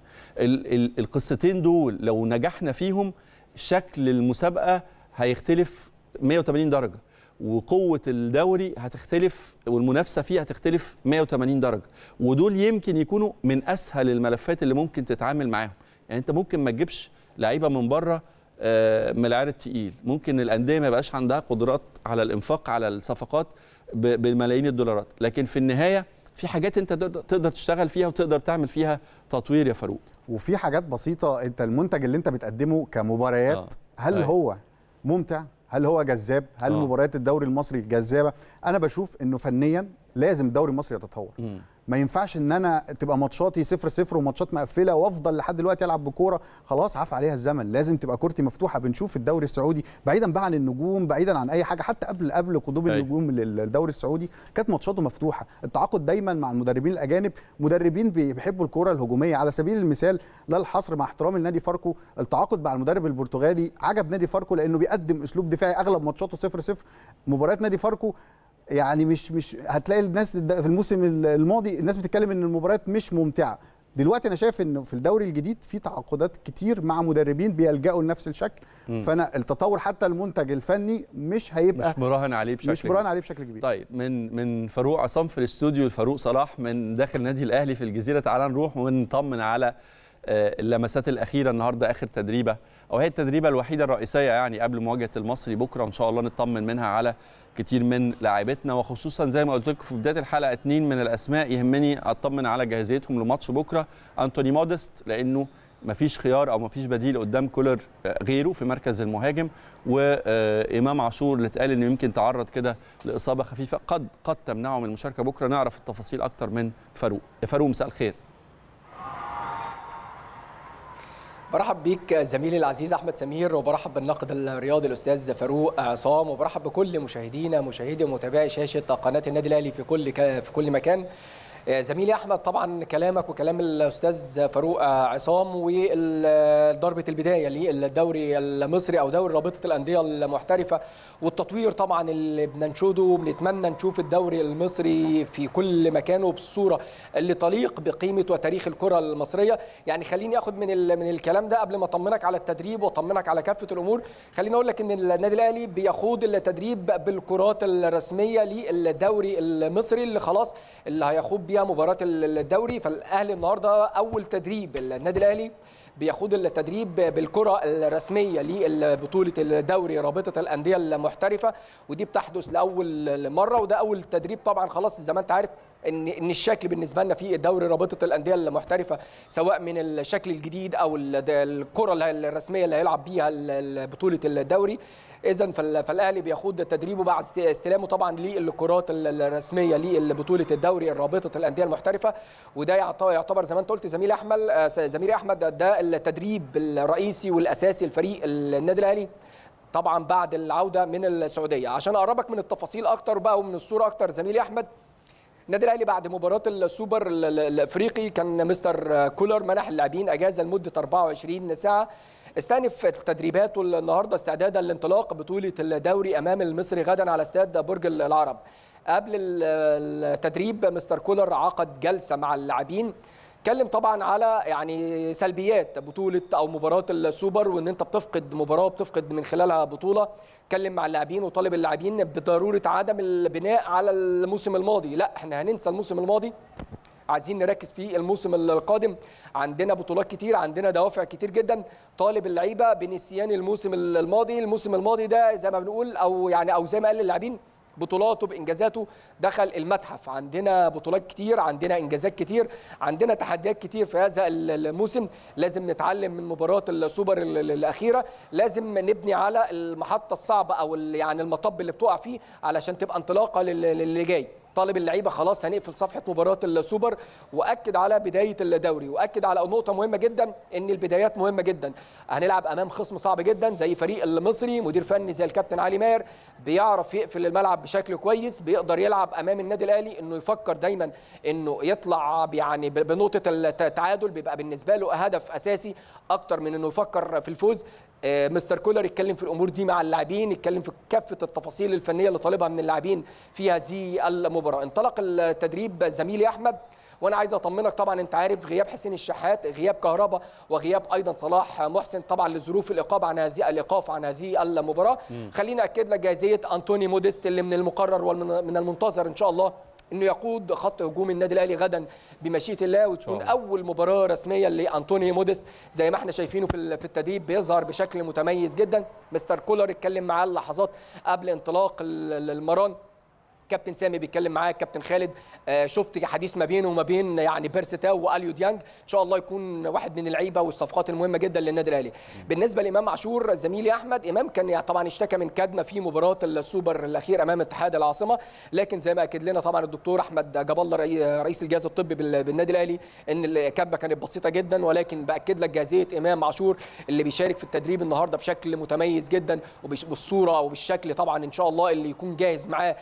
A: القصتين دول لو نجحنا فيهم شكل المسابقه هيختلف 180 درجه وقوه الدوري هتختلف والمنافسه فيه هتختلف 180 درجه ودول يمكن يكونوا من اسهل الملفات اللي ممكن تتعامل معاهم يعني انت ممكن ما تجيبش لعيبه من بره آه، من العيار التقيل ممكن الانديه ما يبقاش عندها قدرات على الانفاق على الصفقات بملايين الدولارات لكن في النهايه في حاجات انت تقدر تشتغل فيها وتقدر تعمل فيها تطوير يا فاروق
D: وفي حاجات بسيطه انت المنتج اللي انت بتقدمه كمباريات آه. هل آه. هو ممتع هل هو جذاب هل آه. مباريات الدوري المصري جذابه انا بشوف انه فنيا لازم الدوري المصري يتطور م. ما ينفعش ان انا تبقى ماتشاتي صفر صفر وماتشات مقفله وافضل لحد دلوقتي العب بكوره خلاص عفى عليها الزمن لازم تبقى كورتي مفتوحه بنشوف الدوري السعودي بعيدا بقى عن النجوم بعيدا عن اي حاجه حتى قبل قبل قدوم أيوه. النجوم للدوري السعودي كانت ماتشاته مفتوحه التعاقد دايما مع المدربين الاجانب مدربين بيحبوا الكوره الهجوميه على سبيل المثال لا الحصر مع احترامي لنادي فاركو التعاقد مع المدرب البرتغالي عجب نادي فاركو لانه بيقدم اسلوب دفاعي اغلب ماتشاته صفر صفر مباريات نادي فاركو يعني مش مش هتلاقي الناس في الموسم الماضي الناس بتتكلم ان المباريات مش ممتعه دلوقتي انا شايف انه في الدوري الجديد في تعاقدات كتير مع مدربين بيلجأوا لنفس الشكل م. فانا التطور حتى المنتج الفني مش هيبقى مش
A: مراهن عليه بشكل مش مراهن عليه بشكل كبير طيب من من فاروق عصام في الاستوديو لفاروق صلاح من داخل نادي الاهلي في الجزيره تعال نروح ونطمن على آه، اللمسات الاخيره النهارده اخر تدريبه او هي التدريبه الوحيده الرئيسيه يعني قبل مواجهه المصري بكره ان شاء الله نطمن منها على كتير من لاعبتنا وخصوصا زي ما قلت لكم في بدايه الحلقه اثنين من الاسماء يهمني اطمن على جاهزيتهم لماتش بكره انتوني مودست لانه مفيش خيار او مفيش بديل قدام كولر غيره في مركز المهاجم وامام عاشور اللي اتقال انه يمكن تعرض كده لاصابه خفيفه قد قد تمنعه من المشاركه بكره نعرف التفاصيل اكتر من فاروق فاروق مساء الخير
E: برحب بيك زميلي العزيز احمد سمير وبرحب بالناقد الرياضي الاستاذ فاروق عصام وبرحب بكل مشاهدينا مشاهدي ومتابعي شاشه قناه النادي الاهلي في كل في كل مكان آه، زميلي احمد طبعا كلامك وكلام الاستاذ فاروق آه، عصام وضربه البدايه للدوري المصري او دوري رابطه الانديه المحترفه والتطوير طبعا اللي بننشده وبنتمنى نشوف الدوري المصري في كل مكان وبالصوره اللي تليق بقيمه وتاريخ الكره المصريه يعني خليني اخد من من الكلام ده قبل ما اطمنك على التدريب واطمنك على كافه الامور خليني اقول لك ان النادي الاهلي بيخوض التدريب بالكرات الرسميه للدوري المصري اللي خلاص اللي هيخوض بيها مباراه الدوري فالاهلي النهارده اول تدريب النادي الاهلي بيخوض التدريب بالكره الرسميه لبطوله الدوري رابطه الانديه المحترفه ودي بتحدث لاول مره وده اول تدريب طبعا خلاص زي ما انت عارف ان ان الشكل بالنسبه لنا في دوري رابطه الانديه المحترفه سواء من الشكل الجديد او الكره الرسميه اللي هيلعب بيها بطوله الدوري اذا فالاهلي بيخوض تدريبه بعد استلامه طبعا للكرات الرسميه لبطوله الدوري رابطه الانديه المحترفه وده يعتبر زي ما انت قلت زميل احمد آه، زميلي احمد ده التدريب الرئيسي والاساسي لفريق النادي الاهلي طبعا بعد العوده من السعوديه عشان اقربك من التفاصيل اكتر بقى ومن الصوره اكتر زميلي احمد النادي الاهلي بعد مباراه السوبر الافريقي كان مستر كولر منح اللاعبين اجازه لمده 24 ساعه استأنف تدريباته النهارده استعدادا لانطلاق بطوله الدوري امام المصري غدا على استاد برج العرب قبل التدريب مستر كولر عقد جلسه مع اللاعبين اتكلم طبعا على يعني سلبيات بطوله او مباراه السوبر وان انت بتفقد مباراه وبتفقد من خلالها بطوله اتكلم مع اللاعبين وطالب اللاعبين بضروره عدم البناء على الموسم الماضي لا احنا هننسى الموسم الماضي عايزين نركز في الموسم القادم عندنا بطولات كتير عندنا دوافع كتير جدا طالب اللعيبه بنسيان الموسم الماضي الموسم الماضي ده زي ما بنقول او يعني او زي ما قال اللاعبين بطولاته بانجازاته دخل المتحف عندنا بطولات كتير عندنا انجازات كتير عندنا تحديات كتير في هذا الموسم لازم نتعلم من مباراه السوبر الاخيره لازم نبني على المحطه الصعبه او يعني المطب اللي بتقع فيه علشان تبقى انطلاقه للي جاي طالب اللعيبه خلاص هنقفل صفحه مباراه السوبر واكد على بدايه الدوري واكد على نقطه مهمه جدا ان البدايات مهمه جدا هنلعب امام خصم صعب جدا زي فريق المصري مدير فني زي الكابتن علي ماهر بيعرف يقفل الملعب بشكل كويس بيقدر يلعب امام النادي الاهلي انه يفكر دايما انه يطلع يعني بنقطه التعادل بيبقى بالنسبه له هدف اساسي اكتر من انه يفكر في الفوز آه، مستر كولر يتكلم في الامور دي مع اللاعبين يتكلم في كافه التفاصيل الفنيه اللي طالبها من اللاعبين في هذه المباراه انطلق التدريب زميلي احمد وانا عايز اطمنك طبعا انت عارف غياب حسين الشحات غياب كهربا وغياب ايضا صلاح محسن طبعا لظروف الايقاف عن هذه الايقاف عن هذه المباراه خليني اكد لك جاهزيه انطوني موديست اللي من المقرر ومن المنتظر ان شاء الله انه يقود خط هجوم النادي الاهلي غدا بمشيئه الله وتكون شو. اول مباراه رسميه لانطوني موديس زي ما احنا شايفينه في في التدريب بيظهر بشكل متميز جدا مستر كولر اتكلم معاه اللحظات قبل انطلاق المران كابتن سامي بيتكلم معاك كابتن خالد آه، شفت حديث ما بينه وما بين يعني بيرستاو واليو ديانج ان شاء الله يكون واحد من اللعيبه والصفقات المهمه جدا للنادي الاهلي بالنسبه لامام عاشور زميلي احمد امام كان يعني طبعا اشتكى من كدمه في مباراه السوبر الاخير امام اتحاد العاصمه لكن زي ما اكد لنا طبعا الدكتور احمد جاب الله رئيس الجهاز الطبي بالنادي الاهلي ان الكدمه كانت بسيطه جدا ولكن باكد لك جاهزيه امام عاشور اللي بيشارك في التدريب النهارده بشكل متميز جدا وبالصوره وبالشكل طبعا ان شاء الله اللي يكون جاهز معاه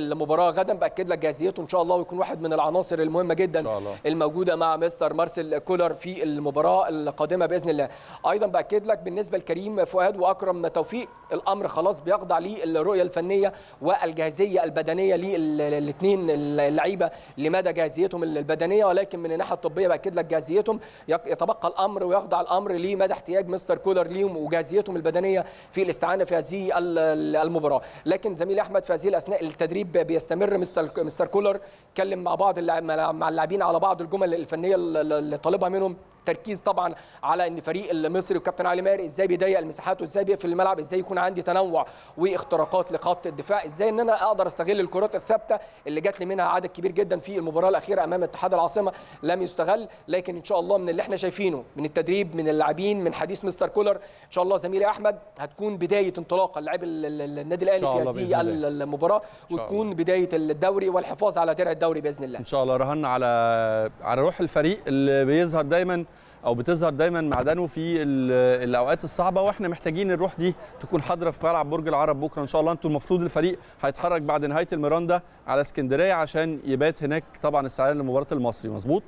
E: المباراه غدا باكد لك جاهزيته ان شاء الله ويكون واحد من العناصر المهمه جدا إن شاء الله. الموجوده مع مستر مارسيل كولر في المباراه القادمه باذن الله ايضا باكد لك بالنسبه لكريم فؤاد واكرم توفيق الامر خلاص بيخضع للرؤيه الفنيه والجاهزيه البدنيه للاثنين اللعيبه لمدى جاهزيتهم البدنيه ولكن من الناحيه الطبيه باكد لك جاهزيتهم يتبقى الامر ويخضع الامر لمدى احتياج مستر كولر ليهم وجاهزيتهم البدنيه في الاستعانه في هذه المباراه لكن زميلي احمد في هذه الاثناء التدريب التدريب بيستمر مستر مستر كولر اتكلم مع بعض مع اللاعبين على بعض الجمل الفنيه اللي طالبها منهم تركيز طبعا على ان فريق المصري والكابتن علي ماهر ازاي بيضيق المساحات وازاي بيقفل الملعب ازاي يكون عندي تنوع واختراقات لخط الدفاع ازاي ان انا اقدر استغل الكرات الثابته اللي جات لي منها عدد كبير جدا في المباراه الاخيره امام اتحاد العاصمه لم يستغل لكن ان شاء الله من اللي احنا شايفينه من التدريب من اللاعبين من حديث مستر كولر ان شاء الله زميلي احمد هتكون بدايه انطلاقه لعيب النادي الاهلي في هذه المباراه وتكون تكون بدايه الدوري والحفاظ على درع الدوري باذن الله ان
A: شاء الله رهنا على على روح الفريق اللي بيظهر دايما او بتظهر دايما معدنه في الاوقات الصعبه واحنا محتاجين الروح دي تكون حاضره في ملعب برج العرب بكره ان شاء الله انتوا المفروض الفريق هيتحرك بعد نهايه الميراندا على اسكندريه عشان يبات هناك طبعا استعداد لمباراه المصري مظبوط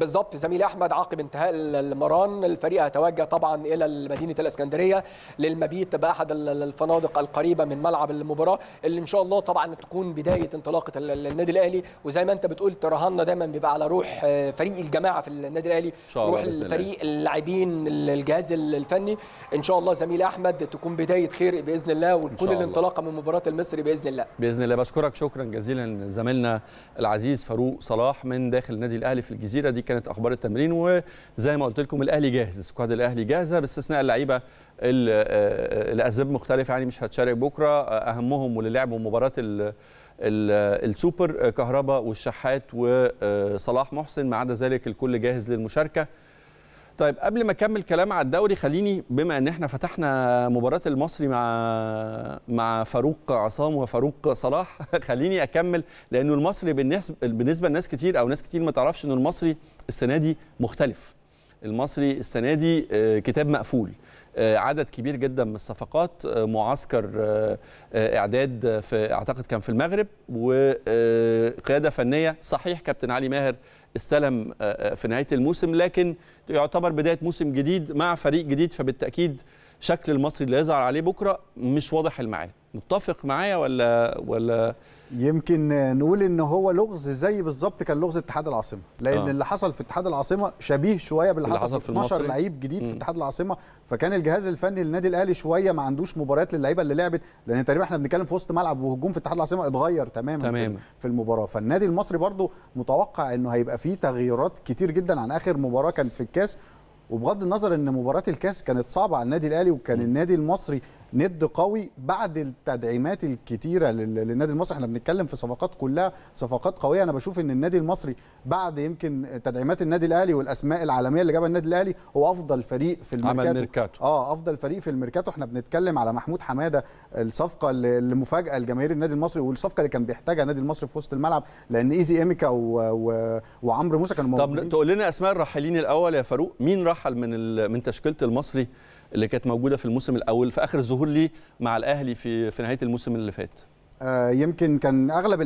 E: بالظبط زميلي احمد عقب انتهاء المران الفريق هيتوجه طبعا الى مدينه الاسكندريه للمبيت باحد الفنادق القريبه من ملعب المباراه اللي ان شاء الله طبعا تكون بدايه انطلاقه النادي الاهلي وزي ما انت بتقول ترهنا دايما بيبقى على روح آه، فريق الجماعه في النادي الاهلي روح الفريق اللاعبين الجهاز الفني ان شاء الله زميلي احمد تكون بدايه خير باذن الله وتكون الانطلاقه من مباراه المصري باذن الله
A: باذن الله بشكرك شكرا جزيلا زميلنا العزيز فاروق صلاح من داخل النادي الاهلي في الجزيره دي كانت اخبار التمرين وزي ما قلت لكم الاهلي جاهز السكواد الاهلي جاهزه باستثناء اللعيبه آه، الاسباب مختلفه يعني مش هتشارك بكره اهمهم واللي لعبوا مباراه السوبر كهربا والشحات وصلاح محسن ما عدا ذلك الكل جاهز للمشاركه طيب قبل ما اكمل كلام على الدوري خليني بما ان احنا فتحنا مباراه المصري مع مع فاروق عصام وفاروق صلاح خليني اكمل لانه المصري بالنسبه بالنسبه لناس كتير او ناس كتير ما تعرفش ان المصري السنه دي مختلف المصري السنه دي آه، كتاب مقفول آه، عدد كبير جدا من الصفقات آه، معسكر اعداد في اعتقد كان في المغرب وقياده فنيه صحيح كابتن علي ماهر استلم آه، آه، في نهايه الموسم لكن يعتبر بدايه موسم جديد مع فريق جديد فبالتاكيد شكل المصري اللي هيظهر عليه بكره مش واضح المعالم متفق معايا ولا ولا
D: يمكن نقول ان هو لغز زي بالظبط كان لغز اتحاد العاصمه لان آه. اللي حصل في اتحاد العاصمه شبيه شويه باللي حصل, حصل في 12 لعيب جديد مم. في اتحاد العاصمه فكان الجهاز الفني للنادي الاهلي شويه ما عندوش مباريات للعيبه اللي لعبت لان تقريبا احنا بنتكلم في وسط ملعب وهجوم في اتحاد العاصمه اتغير تماما تمام. في المباراه فالنادي المصري برضو متوقع انه هيبقى فيه تغييرات كتير جدا عن اخر مباراه كانت في الكاس وبغض النظر ان مباراه الكاس كانت صعبه على النادي الاهلي وكان النادي المصري ند قوي بعد التدعيمات الكتيره للنادي المصري احنا بنتكلم في صفقات كلها صفقات قويه انا بشوف ان النادي المصري بعد يمكن تدعيمات النادي الاهلي والاسماء العالميه اللي جابها النادي الاهلي هو افضل فريق في الميركاتو عمل ميركاتو اه افضل فريق في الميركاتو احنا بنتكلم على محمود حماده الصفقه المفاجأة لجماهير النادي المصري والصفقه اللي كان بيحتاجها النادي المصري في وسط الملعب لان ايزي ايميكا وعمرو موسى كانوا موجودين طب
A: تقول لنا اسماء الراحلين الاول يا فاروق مين رحل من ال... من تشكيله المصري اللي كانت موجوده في الموسم الاول في اخر الظهور لي مع الاهلي في في نهايه الموسم اللي فات
D: آه، يمكن كان اغلب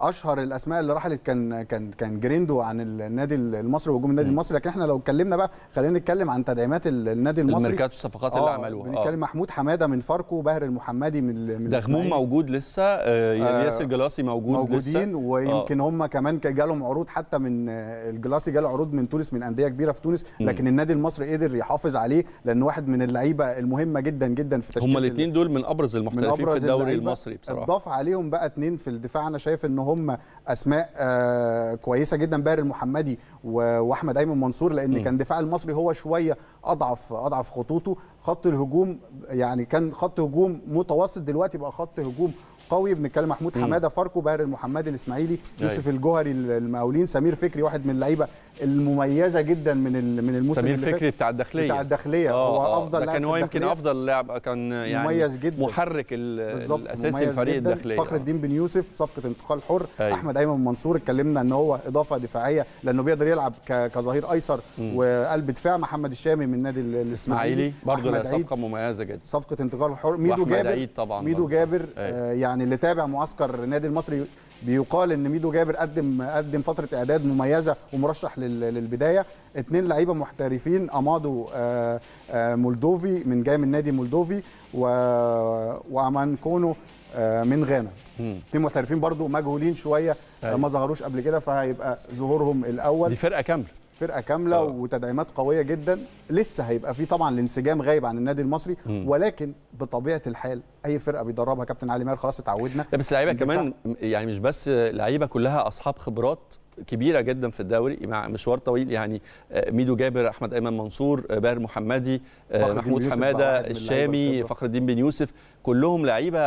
D: اشهر الاسماء اللي راحت كان كان كان جريندو عن النادي المصري وهجوم النادي المصري لكن احنا لو اتكلمنا بقى خلينا نتكلم عن تدعيمات النادي المصري الميركاتو الصفقات اللي آه، عملوها بنتكلم آه. محمود حماده من فاركو باهر المحمدي
A: من من دغمون موجود لسه آه ياسر الجلاسي موجود موجودين لسه موجودين ويمكن
D: آه. هم كمان جالهم عروض حتى من الجلاسي جاله عروض من تونس من انديه كبيره في تونس لكن م. النادي المصري قدر يحافظ عليه لان واحد من اللعيبه المهمه جدا جدا في تشكيل هم الاثنين
A: دول من ابرز المحترفين في الدوري المصري بصراحه اضاف
D: عليهم بقى اتنين في الدفاع انا شايف ان هم اسماء آه كويسه جدا باهر المحمدي واحمد ايمن منصور لان م. كان دفاع المصري هو شويه اضعف اضعف خطوطه خط الهجوم يعني كان خط هجوم متوسط دلوقتي بقى خط هجوم قوي بنتكلم محمود حماده فاركو باهر المحمدي الاسماعيلي أيوة. يوسف الجوهري المقاولين سمير فكري واحد من اللعيبه المميزه جدا من من الموسم سمير فكري
A: بتاع الداخليه بتاع الداخليه آه، هو آه، افضل لاعب كان هو يمكن افضل لاعب كان يعني مميز جدا محرك الاساسي لفريق الداخليه فخر
D: الدين بن يوسف صفقه انتقال حر أيوه. احمد ايمن منصور اتكلمنا ان هو اضافه دفاعيه لانه بيقدر يلعب كظهير ايسر وقلب دفاع محمد الشامي من نادي الاسماعيلي برضه صفقه
A: مميزه جدا صفقه انتقال حر ميدو جابر
D: ميدو جابر أيوه. آه، يعني اللي تابع معسكر النادي المصري بيقال ان ميدو جابر قدم قدم فتره اعداد مميزه ومرشح للبدايه اثنين لعيبه محترفين امادو آه، آه، مولدوفي من جاي من نادي مولدوفي و... وامان كونو آه، من غانا اثنين محترفين برضو مجهولين شويه أيوة. ما ظهروش قبل كده فهيبقى ظهورهم الاول دي فرقه كامله فرقه كامله أوه. وتدعيمات قويه جدا لسه هيبقى في طبعا الانسجام غايب عن النادي المصري م. ولكن بطبيعه الحال اي فرقه بيدربها كابتن علي ماهر خلاص اتعودنا لا
A: بس اللعيبه كمان يعني مش بس لعيبه كلها اصحاب خبرات كبيرة جدا في الدوري مع مشوار طويل يعني آه، ميدو جابر أحمد أيمن منصور آه، بار محمدي آه، محمود حمادة الشامي فخر الدين بن يوسف كلهم لعيبة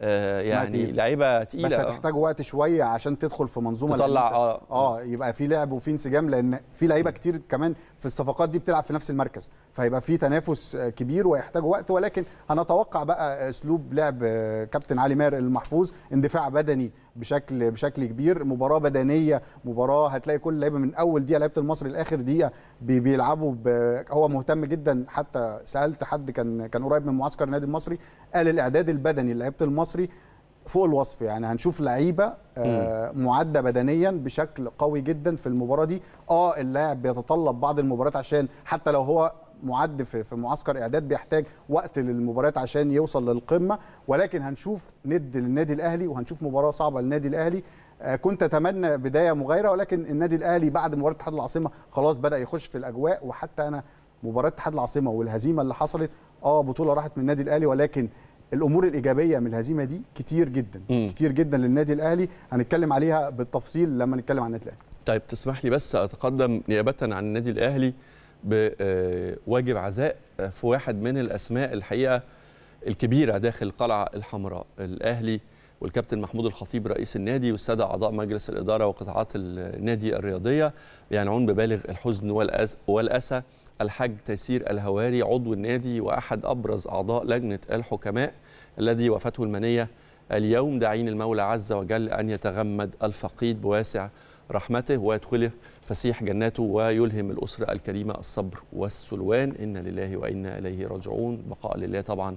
A: آه، يعني إيه؟ لعيبه تقيله بس آه. هتحتاج
D: وقت شويه عشان تدخل في منظومه تطلع اه اه يبقى في لعب وفي انسجام لان في لعيبه كتير كمان في الصفقات دي بتلعب في نفس المركز فهيبقى في تنافس آه، كبير ويحتاج وقت ولكن هنتوقع بقى آه، اسلوب لعب آه، كابتن علي ماهر المحفوظ اندفاع بدني بشكل بشكل كبير مباراه بدنيه مباراه هتلاقي كل لعيبه من اول دقيقه لعيبه المصري لاخر دقيقه بيلعبوا هو مهتم جدا حتى سالت حد كان كان قريب من معسكر النادي المصري قال الاعداد البدني لعيبه المصري فوق الوصف يعني هنشوف لعيبه آه معده بدنيا بشكل قوي جدا في المباراه دي اه اللاعب بيتطلب بعض المباريات عشان حتى لو هو معد في معسكر اعداد بيحتاج وقت للمباريات عشان يوصل للقمه ولكن هنشوف ند للنادي الاهلي وهنشوف مباراه صعبه للنادي الاهلي آه، كنت اتمنى بدايه مغايره ولكن النادي الاهلي بعد مباراه اتحاد العاصمه خلاص بدا يخش في الاجواء وحتى انا مباراه اتحاد العاصمه والهزيمه اللي حصلت اه بطوله راحت من النادي الاهلي ولكن الامور الايجابيه من الهزيمه دي كتير جدا مم. كتير جدا للنادي الاهلي هنتكلم عليها بالتفصيل لما نتكلم عن النادي الاهلي
A: طيب تسمح لي بس اتقدم نيابه عن النادي الاهلي بواجب آه، عزاء آه، في واحد من الاسماء الحقيقه الكبيره داخل القلعه الحمراء الاهلي والكابتن محمود الخطيب رئيس النادي والساده اعضاء مجلس الاداره وقطاعات النادي الرياضيه يعنون ببالغ الحزن والاسى الحاج تيسير الهواري عضو النادي وأحد أبرز أعضاء لجنة الحكماء الذي وفاته المنية اليوم داعين المولى عز وجل أن يتغمد الفقيد بواسع رحمته ويدخله فسيح جناته ويلهم الأسرة الكريمة الصبر والسلوان إنا لله وإنا إليه راجعون بقاء لله طبعا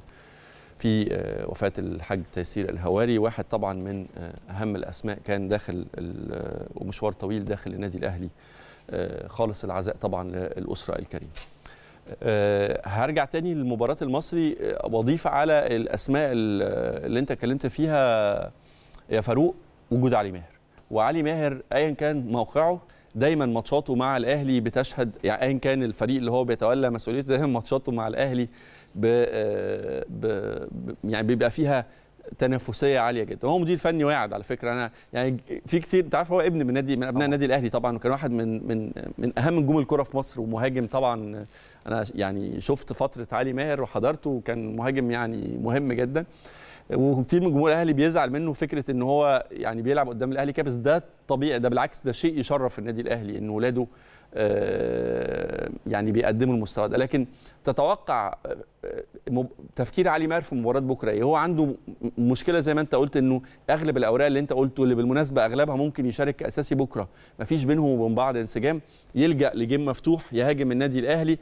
A: في آه، وفاة الحاج تيسير الهواري واحد طبعا من آه، أهم الأسماء كان داخل آه، ومشوار طويل داخل النادي الأهلي آه، خالص العزاء طبعا للأسرة الكريمة آه، هرجع تاني لمباراة المصري آه، واضيف على الأسماء اللي انت اتكلمت فيها يا فاروق وجود علي ماهر وعلي ماهر ايا كان موقعه دايما ماتشاته مع الاهلي بتشهد يعني ايا كان الفريق اللي هو بيتولى مسؤوليته دايما ماتشاته مع الاهلي ب... يعني بيبقى فيها تنافسيه عاليه جدا هو مدير فني واعد على فكره انا يعني في كتير انت عارف هو ابن من نادي من ابناء النادي الاهلي طبعا وكان واحد من من من اهم نجوم الكره في مصر ومهاجم طبعا انا يعني شفت فتره علي ماهر وحضرته وكان مهاجم يعني مهم جدا وكتير من جمهور الاهلي بيزعل منه فكره ان هو يعني بيلعب قدام الاهلي كابس ده طبيعي ده بالعكس ده شيء يشرف النادي الاهلي ان ولاده آه، يعني بيقدموا المستوى ده لكن تتوقع آه، آه، تفكير علي مار في مباراه بكره ايه هو عنده مشكله زي ما انت قلت انه اغلب الاوراق اللي انت قلته اللي بالمناسبه اغلبها ممكن يشارك اساسي بكره مفيش بينهم وبين بعض انسجام يلجا لجيم مفتوح يهاجم النادي الاهلي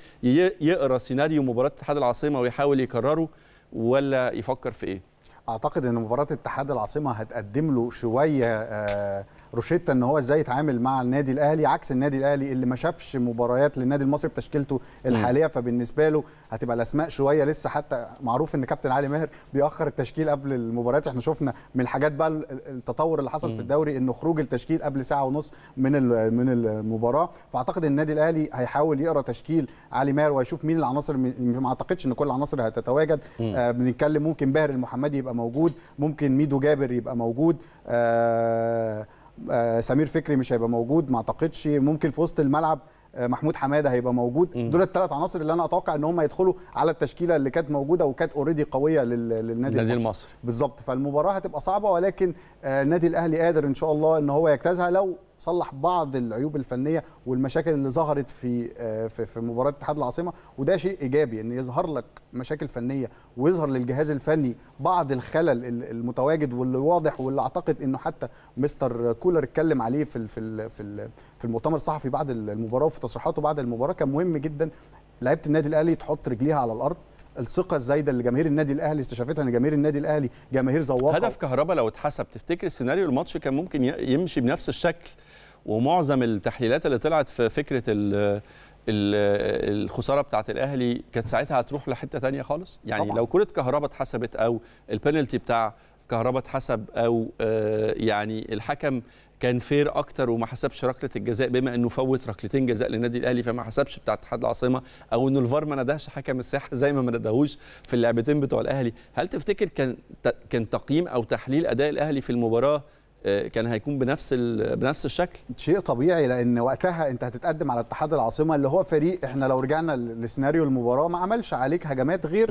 A: يقرا سيناريو مباراه اتحاد العاصمه ويحاول يكرره ولا يفكر في ايه
D: اعتقد ان مباراه اتحاد العاصمه هتقدم له شويه آه روشيتا ان هو ازاي يتعامل مع النادي الاهلي عكس النادي الاهلي اللي ما شافش مباريات للنادي المصري بتشكيلته الحاليه فبالنسبه له هتبقى الاسماء شويه لسه حتى معروف ان كابتن علي ماهر بيأخر التشكيل قبل المباريات احنا شفنا من الحاجات بقى التطور اللي حصل في الدوري انه خروج التشكيل قبل ساعه ونص من من المباراه فاعتقد النادي الاهلي هيحاول يقرا تشكيل علي ماهر وهيشوف مين العناصر ما اعتقدش ان كل العناصر هتتواجد آه بنتكلم ممكن باهر المحمدي يبقى موجود ممكن ميدو جابر يبقى موجود آه آه، سمير فكري مش هيبقى موجود ما اعتقدش ممكن في وسط الملعب آه، محمود حماده هيبقى موجود دول الثلاث عناصر اللي انا اتوقع ان هم يدخلوا على التشكيله اللي كانت موجوده وكانت اوريدي قويه للنادي المصري, المصري. بالظبط فالمباراه هتبقى صعبه ولكن آه، النادي الاهلي قادر ان شاء الله ان هو يجتازها لو صلح بعض العيوب الفنيه والمشاكل اللي ظهرت في آه، في, مباراه اتحاد العاصمه وده شيء ايجابي ان يظهر لك مشاكل فنيه ويظهر للجهاز الفني بعض الخلل المتواجد واللي واضح واللي اعتقد انه حتى مستر كولر اتكلم عليه في في في في المؤتمر الصحفي بعد المباراه وفي تصريحاته بعد المباراه كان مهم جدا لعيبه النادي الاهلي تحط رجليها على الارض الثقه الزايده اللي جماهير النادي الاهلي استشافتها ان جماهير النادي
A: الاهلي جماهير زواقه هدف كهربا لو اتحسب تفتكر السيناريو الماتش كان ممكن يمشي بنفس الشكل ومعظم التحليلات اللي طلعت في فكره الـ الخساره بتاعه الاهلي كانت ساعتها هتروح لحته تانية خالص يعني طبعا. لو كره كهرباء اتحسبت او البنالتي بتاع كهرباء اتحسب او آه، يعني الحكم كان فير اكتر وما حسبش ركله الجزاء بما انه فوت ركلتين جزاء للنادي الاهلي فما حسبش بتاع اتحاد العاصمه او انه الفار ما ندهش حكم الساحه زي ما ما ندهوش في اللعبتين بتوع الاهلي هل تفتكر كان كان تقييم او تحليل اداء الاهلي في المباراه آه، كان هيكون بنفس بنفس الشكل
D: شيء طبيعي لان وقتها انت هتتقدم على اتحاد العاصمه اللي هو فريق احنا لو رجعنا لسيناريو المباراه ما عملش عليك هجمات غير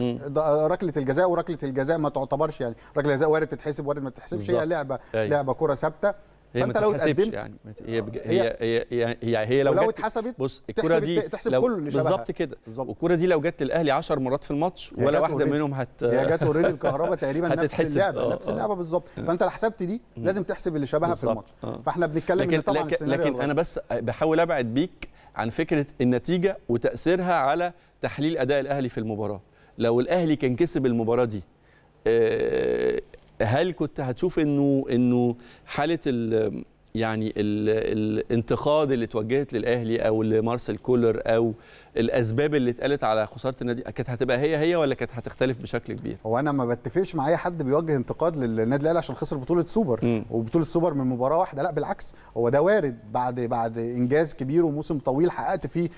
D: ركله الجزاء وركله الجزاء ما تعتبرش يعني ركله الجزاء وارد تتحسب وارد ما تتحسبش هي لعبه أي. أيوة. لعبه كره ثابته هي فانت لو اتقدمت يعني
A: هي, بج... هي هي هي هي, هي لو لو اتحسبت بص الكره دي تحسب لو... شبهها بالظبط كده والكره دي لو جت للاهلي 10 مرات في الماتش ولا واحده أوريدي. منهم هت هي جت اوريدي الكهرباء تقريبا نفس اللعبه أوه. نفس آه. اللعبه بالظبط فانت
D: لو حسبت دي لازم تحسب اللي شبهها في الماتش فاحنا بنتكلم لكن طبعا لكن, لكن انا
A: بس بحاول ابعد بيك عن فكره النتيجه وتاثيرها على تحليل اداء الاهلي في المباراه لو الاهلي كان كسب المباراه دي آه، هل كنت هتشوف انه انه حاله ال يعني الـ الانتقاد اللي اتوجهت للاهلي او لمارسيل كولر او الاسباب اللي اتقالت على خساره النادي كانت هتبقى هي هي ولا كانت هتختلف بشكل كبير؟
D: هو انا ما بتفقش مع اي حد بيوجه انتقاد للنادي الاهلي عشان خسر بطوله سوبر م. وبطوله سوبر من مباراه واحده لا بالعكس هو ده وارد بعد بعد انجاز كبير وموسم طويل حققت فيه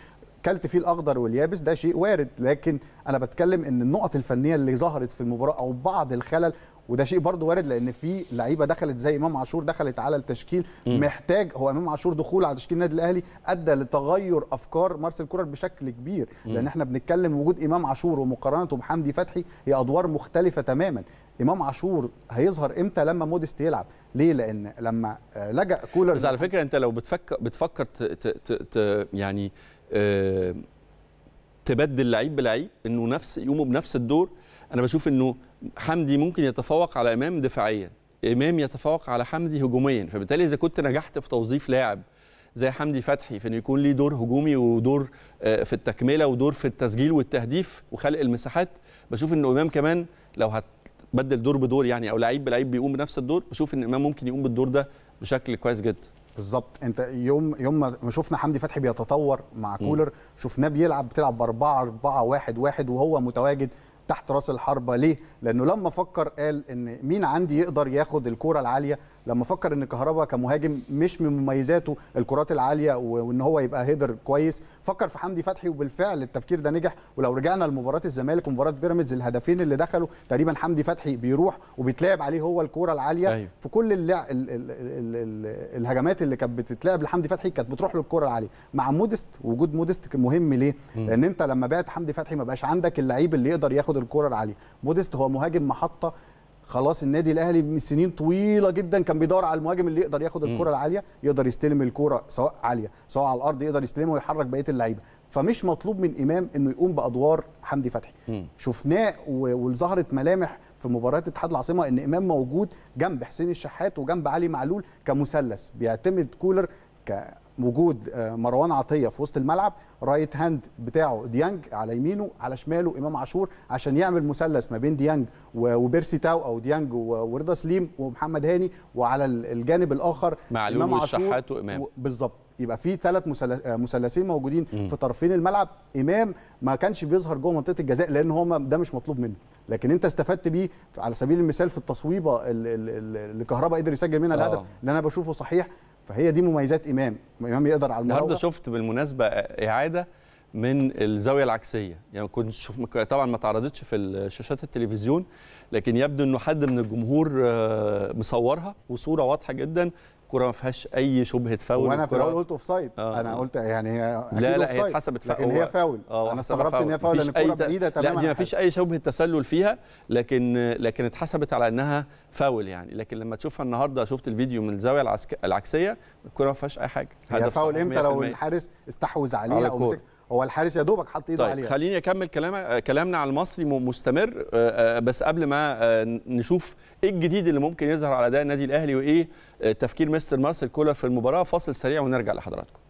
D: كلت فيه الاخضر واليابس ده شيء وارد لكن انا بتكلم ان النقط الفنيه اللي ظهرت في المباراه او بعض الخلل وده شيء برضه وارد لان في لعيبه دخلت زي امام عاشور دخلت على التشكيل م. محتاج هو امام عاشور دخول على تشكيل النادي الاهلي ادى لتغير افكار مارسيل كولر بشكل كبير م. لان احنا بنتكلم وجود امام عاشور ومقارنته بحمدي فتحي هي ادوار مختلفه تماما امام عاشور هيظهر امتى لما موديست يلعب ليه لان لما آه، لجا كولر بس
A: على فكره انت لو بتفكر بتفكر ت ت ت يعني أه تبدل لعيب بلعيب انه نفس يقوموا بنفس الدور انا بشوف انه حمدي ممكن يتفوق على امام دفاعيا امام يتفوق على حمدي هجوميا فبالتالي اذا كنت نجحت في توظيف لاعب زي حمدي فتحي في انه يكون ليه دور هجومي ودور آه، في التكمله ودور في التسجيل والتهديف وخلق المساحات بشوف ان امام كمان لو هتبدل دور بدور يعني او لعيب بلعيب بيقوم بنفس الدور بشوف ان امام ممكن يقوم بالدور ده بشكل كويس جدا بالظبط
D: انت يوم يوم ما شفنا حمدي فتحي بيتطور مع كولر شفناه بيلعب بتلعب ب 4 4 1 1 وهو متواجد تحت راس الحربه ليه لانه لما فكر قال ان مين عندي يقدر ياخد الكوره العاليه لما فكر ان كهربا كمهاجم مش من مميزاته الكرات العاليه وان هو يبقى هيدر كويس فكر في حمدي فتحي وبالفعل التفكير ده نجح ولو رجعنا لمباراه الزمالك ومباراه بيراميدز الهدفين اللي دخلوا تقريبا حمدي فتحي بيروح وبيتلعب عليه هو الكوره العاليه أيوه. في كل الـ الـ الـ الـ الهجمات اللي كانت بتتلعب لحمدي فتحي كانت بتروح له الكوره العاليه مع مودست وجود مودست مهم ليه م. لان انت لما بعت حمدي فتحي ما بقاش عندك اللعيب اللي يقدر ياخد الكوره العاليه مودست هو مهاجم محطه خلاص النادي الاهلي من سنين طويله جدا كان بيدور على المهاجم اللي يقدر ياخد الكره العاليه يقدر يستلم الكره سواء عاليه سواء على الارض يقدر يستلمها ويحرك بقيه اللعيبه فمش مطلوب من امام انه يقوم بادوار حمدي فتحي شفناه وظهرت ملامح في مباريات اتحاد العاصمه ان امام موجود جنب حسين الشحات وجنب علي معلول كمثلث بيعتمد كولر ك وجود آه، مروان عطيه في وسط الملعب رايت هاند بتاعه ديانج على يمينه على شماله امام عاشور عشان يعمل مثلث ما بين ديانج وبيرسي تاو او ديانج ورضا سليم ومحمد هاني وعلى الجانب الاخر معلول امام عاشور وامام بالظبط يبقى في ثلاث آه، مثلثين موجودين م. في طرفين الملعب امام ما كانش بيظهر جوه منطقه الجزاء لان هو ده مش مطلوب منه لكن انت استفدت بيه على سبيل المثال في التصويبه اللي كهربا قدر يسجل منها الهدف آه. اللي انا بشوفه صحيح فهي دي مميزات امام امام يقدر على النهارده
A: شفت بالمناسبه اعاده من الزاويه العكسيه يعني كنت شوف طبعا ما تعرضتش في شاشات التلفزيون لكن يبدو انه حد من الجمهور آه، مصورها وصوره واضحه جدا الكوره ما فيهاش اي شبهه فاول وانا في الاول قلت
D: اوف سايد آه. انا قلت يعني هي لا لا هي اتحسبت فاول لكن هي فاول آه انا استغربت ان هي فاول لان الكره ت... بعيده تماما لا دي ما فيش
A: اي شبهه تسلل فيها لكن لكن اتحسبت على انها فاول يعني لكن لما تشوفها النهارده شفت الفيديو من الزاويه العسك... العكسيه الكوره ما فيهاش اي حاجه هي فاول امتى لو
D: الحارس استحوذ عليها او او هو الحارس يا دوبك حط ايده طيب عليها
A: خليني اكمل كلام كلامنا على المصري مستمر آه، آه، بس قبل ما آه، نشوف ايه الجديد اللي ممكن يظهر على اداء النادي الاهلي وايه تفكير مستر مارسيل كولر في المباراه فاصل سريع ونرجع لحضراتكم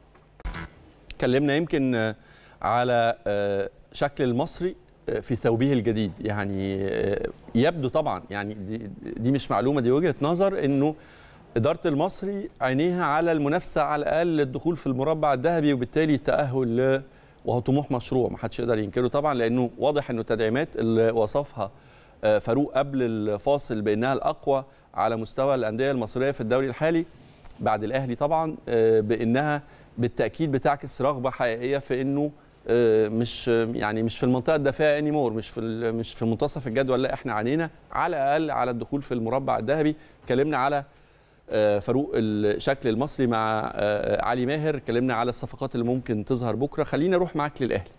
A: اتكلمنا يمكن على شكل المصري في ثوبه الجديد يعني يبدو طبعا يعني دي مش معلومه دي وجهه نظر انه إدارة المصري عينيها على المنافسة على الأقل للدخول في المربع الذهبي وبالتالي التأهل وهو طموح مشروع ما حدش يقدر ينكره طبعا لانه واضح انه التدعيمات اللي وصفها آه، فاروق قبل الفاصل بانها الاقوى على مستوى الانديه المصريه في الدوري الحالي بعد الاهلي طبعا آه، بانها بالتاكيد بتعكس رغبه حقيقيه في انه آه، مش يعني مش في المنطقه الدافئه اني مور مش في مش في منتصف الجدول لا احنا عانينا على الاقل على الدخول في المربع الذهبي اتكلمنا على آه، فاروق الشكل المصري مع آه، علي ماهر اتكلمنا على الصفقات اللي ممكن تظهر بكره خلينا اروح معاك للاهلي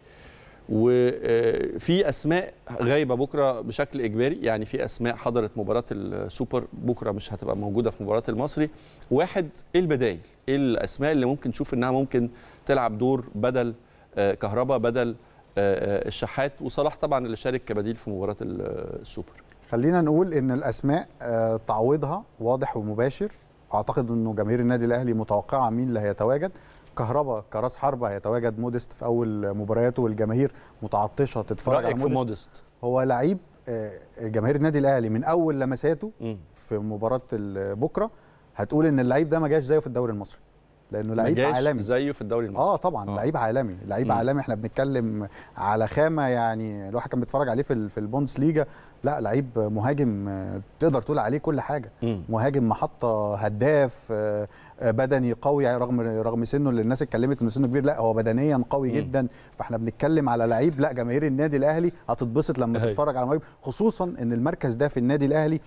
A: وفي آه، اسماء غايبه بكره بشكل اجباري يعني في اسماء حضرت مباراه السوبر بكره مش هتبقى موجوده في مباراه المصري واحد ايه البدايل ايه الاسماء اللي ممكن تشوف انها ممكن تلعب دور بدل كهربا بدل الشحات وصلاح طبعا اللي شارك كبديل في مباراه السوبر
D: خلينا نقول ان الاسماء آه، تعويضها واضح ومباشر اعتقد انه جماهير النادي الاهلي متوقعه مين اللي هيتواجد كهربا كراس حربه هيتواجد مودست في اول مبارياته والجماهير متعطشه تتفرج رأيك على مودست. في مودست هو لعيب آه، جماهير النادي الاهلي من اول لمساته في مباراه بكره هتقول ان اللعيب ده ما جاش زيه في الدوري المصري لانه لعيب عالمي
A: زيه في الدوري المصري اه طبعا آه. لعيب
D: عالمي لعيب م. عالمي احنا بنتكلم على خامه يعني الواحد كان بيتفرج عليه في في البوندس ليجا لا لعيب مهاجم تقدر تقول عليه كل حاجه م. مهاجم محطه هداف آه، بدني قوي يعني رغم رغم سنه اللي الناس اتكلمت انه سنه كبير لا هو بدنيا قوي م. جدا فاحنا بنتكلم على لعيب لا جماهير النادي الاهلي هتتبسط لما هي. تتفرج على مهاجم خصوصا ان المركز ده في النادي الاهلي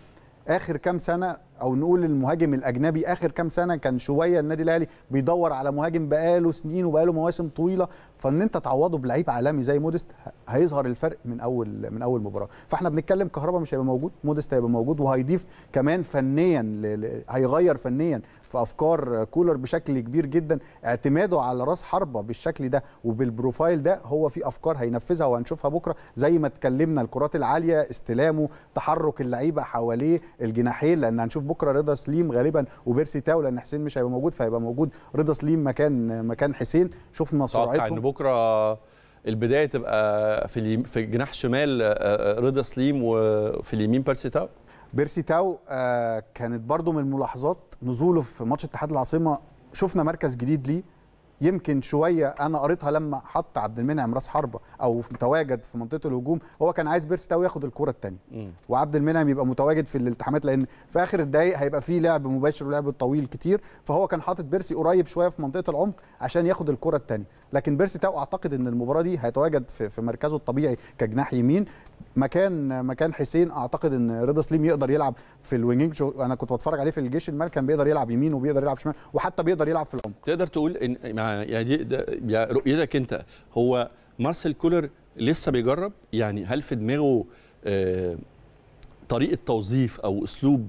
D: اخر كام سنه او نقول المهاجم الاجنبي اخر كام سنه كان شويه النادي الاهلي بيدور على مهاجم بقاله سنين وبقاله مواسم طويله فان انت تعوضه بلعيب عالمي زي مودست هيظهر الفرق من اول من اول مباراه فاحنا بنتكلم كهربا مش هيبقى موجود مودست هيبقى موجود وهيضيف كمان فنيا ل... هيغير فنيا في افكار كولر بشكل كبير جدا اعتماده على راس حربه بالشكل ده وبالبروفايل ده هو في افكار هينفذها وهنشوفها بكره زي ما اتكلمنا الكرات العاليه استلامه تحرك اللعيبه حواليه الجناحين لان هنشوف بكره رضا سليم غالبا وبيرسي تاو لان حسين مش هيبقى موجود فهيبقى موجود رضا سليم مكان مكان حسين شفنا سرعتهم ان
A: بكره البدايه تبقى في في جناح شمال آه، آه، رضا سليم وفي اليمين بيرسي تاو
D: بيرسي تاو آه، كانت برضو من الملاحظات نزوله في ماتش اتحاد العاصمه شفنا مركز جديد ليه يمكن شويه انا قريتها لما حط عبد المنعم راس حربه او تواجد في منطقه الهجوم هو كان عايز بيرس تاو ياخد الكره الثانيه وعبد المنعم يبقى متواجد في الالتحامات لان في اخر الدقائق هيبقى في لعب مباشر ولعب طويل كتير فهو كان حاطط بيرسي قريب شويه في منطقه العمق عشان ياخد الكره الثانيه لكن بيرسي تاو اعتقد ان المباراه دي هيتواجد في, في مركزه الطبيعي كجناح يمين مكان مكان حسين اعتقد ان رضا سليم يقدر يلعب في الوينجين انا كنت بتفرج عليه في الجيش المال كان بيقدر يلعب يمين وبيقدر يلعب شمال وحتى بيقدر يلعب في
A: العمق تقدر تقول ان مع يعني دي يعني رؤيتك انت هو مارسيل كولر لسه بيجرب يعني هل في دماغه آه، طريقه توظيف او اسلوب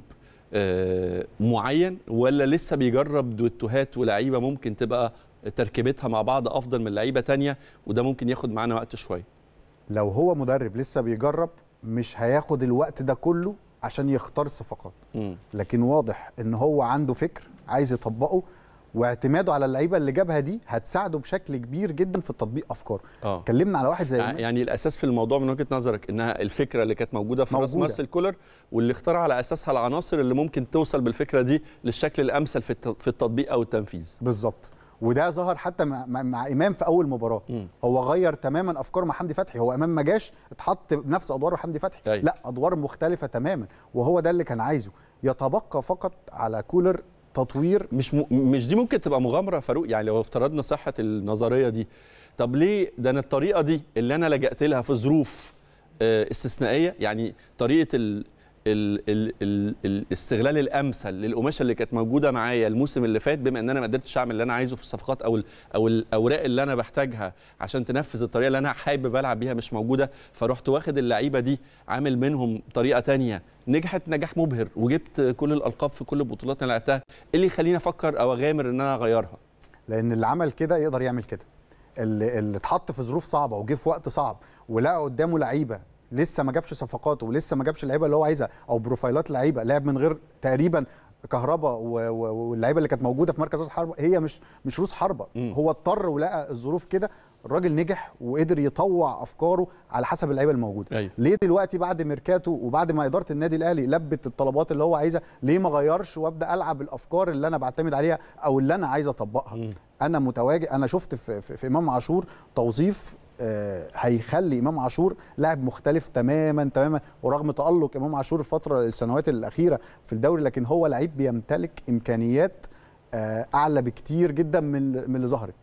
A: آه، معين ولا لسه بيجرب دوتوهات ولعيبه ممكن تبقى تركيبتها مع بعض افضل من لعيبه تانية وده ممكن ياخد معانا وقت شويه
D: لو هو مدرب لسه بيجرب مش هياخد الوقت ده كله عشان يختار صفقات لكن واضح ان هو عنده فكر عايز يطبقه واعتماده على اللعيبه اللي جابها دي هتساعده بشكل كبير جدا في تطبيق افكاره آه. اتكلمنا على واحد
A: زي آه، يعني الاساس في الموضوع من وجهه نظرك انها الفكره اللي كانت موجوده في راس مارسيل كولر واللي اختار على اساسها العناصر اللي ممكن توصل بالفكره دي للشكل الامثل في التطبيق او التنفيذ
D: بالظبط وده ظهر حتى مع, امام في اول مباراه م. هو غير تماما افكاره مع حمدي فتحي هو امام ما جاش اتحط بنفس ادوار حمدي فتحي أي. أيوة. لا ادوار مختلفه تماما وهو ده اللي كان عايزه يتبقى فقط على كولر تطوير مش م... مش
A: دي ممكن تبقى مغامره فاروق يعني لو افترضنا صحه النظريه دي طب ليه ده انا الطريقه دي اللي انا لجأت لها في ظروف آه، استثنائيه يعني طريقه ال ال الـ الاستغلال الامثل للقماشه اللي كانت موجوده معايا الموسم اللي فات بما ان انا ما قدرتش اعمل اللي انا عايزه في الصفقات او او الاوراق اللي انا بحتاجها عشان تنفذ الطريقه اللي انا حابب العب بيها مش موجوده فرحت واخد اللعيبه دي عامل منهم طريقه تانية نجحت نجاح مبهر وجبت كل الالقاب في كل البطولات اللي لعبتها إيه اللي يخليني افكر او اغامر ان انا اغيرها
D: لان اللي عمل كده يقدر يعمل كده اللي اتحط في ظروف صعبه وجه في وقت صعب ولقى قدامه لعيبه لسه ما جابش صفقاته ولسه ما جابش اللعيبه اللي هو عايزها او بروفايلات لعيبه لعب من غير تقريبا كهربا واللعيبه اللي كانت موجوده في مركز راس حربه هي مش مش روس حربه م. هو اضطر ولقى الظروف كده الراجل نجح وقدر يطوع افكاره على حسب اللعيبه الموجوده أيوه. ليه دلوقتي بعد ميركاتو وبعد ما اداره النادي الاهلي لبت الطلبات اللي هو عايزها ليه ما غيرش وابدا العب الافكار اللي انا بعتمد عليها او اللي انا عايز اطبقها م. انا متواجد انا شفت في, في, في امام عاشور توظيف آه، هيخلي امام عاشور لاعب مختلف تماما تماما ورغم تالق امام عاشور الفتره السنوات الاخيره في الدوري لكن هو لعيب بيمتلك امكانيات آه، اعلى بكتير جدا من من اللي ظهرت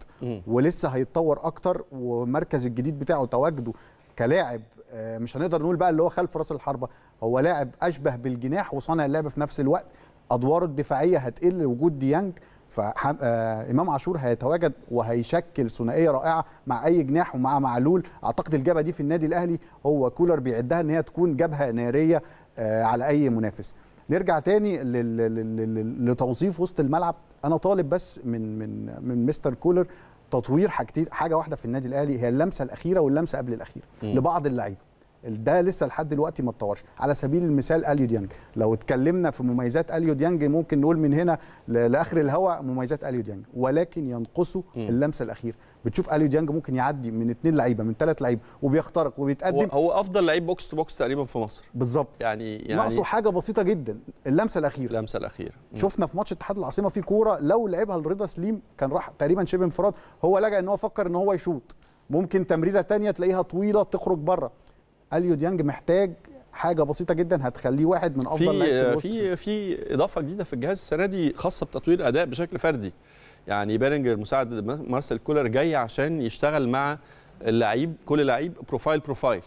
D: ولسه هيتطور اكتر والمركز الجديد بتاعه تواجده كلاعب آه، مش هنقدر نقول بقى اللي هو خلف راس الحربه هو لاعب اشبه بالجناح وصانع اللعب في نفس الوقت ادواره الدفاعيه هتقل وجود ديانج فامام آه، عاشور هيتواجد وهيشكل ثنائيه رائعه مع اي جناح ومع معلول اعتقد الجبهه دي في النادي الاهلي هو كولر بيعدها ان هي تكون جبهه ناريه آه، على اي منافس نرجع تاني لتوظيف وسط الملعب انا طالب بس من من من مستر كولر تطوير حاجتين حاجه واحده في النادي الاهلي هي اللمسه الاخيره واللمسه قبل الاخيره لبعض اللعيبه ده لسه لحد دلوقتي ما اتطورش على سبيل المثال اليو ديانج لو اتكلمنا في مميزات اليو ديانج ممكن نقول من هنا لاخر الهواء مميزات اليو ديانج ولكن ينقصه اللمسه الاخيره بتشوف اليو ديانج ممكن يعدي من اثنين لعيبه من ثلاث لعيبه
A: وبيخترق وبيتقدم هو افضل لعيب بوكس تو بوكس تقريبا في مصر بالظبط يعني يعني ناقصه حاجه بسيطه جدا اللمسه الاخيره اللمسه الاخيره
D: شفنا في ماتش اتحاد العاصمه في كوره لو لعبها لرضا سليم كان راح تقريبا شبه انفراد هو لجأ ان هو فكر ان هو يشوط ممكن تمريره ثانيه تلاقيها طويله تخرج بره اليو ديانج محتاج حاجه بسيطه جدا هتخليه واحد من افضل في
A: في في اضافه جديده في الجهاز السنه دي خاصه بتطوير اداء بشكل فردي يعني بيرنجر مساعد مارسيل كولر جاي عشان يشتغل مع اللعيب كل لعيب بروفايل آه، بروفايل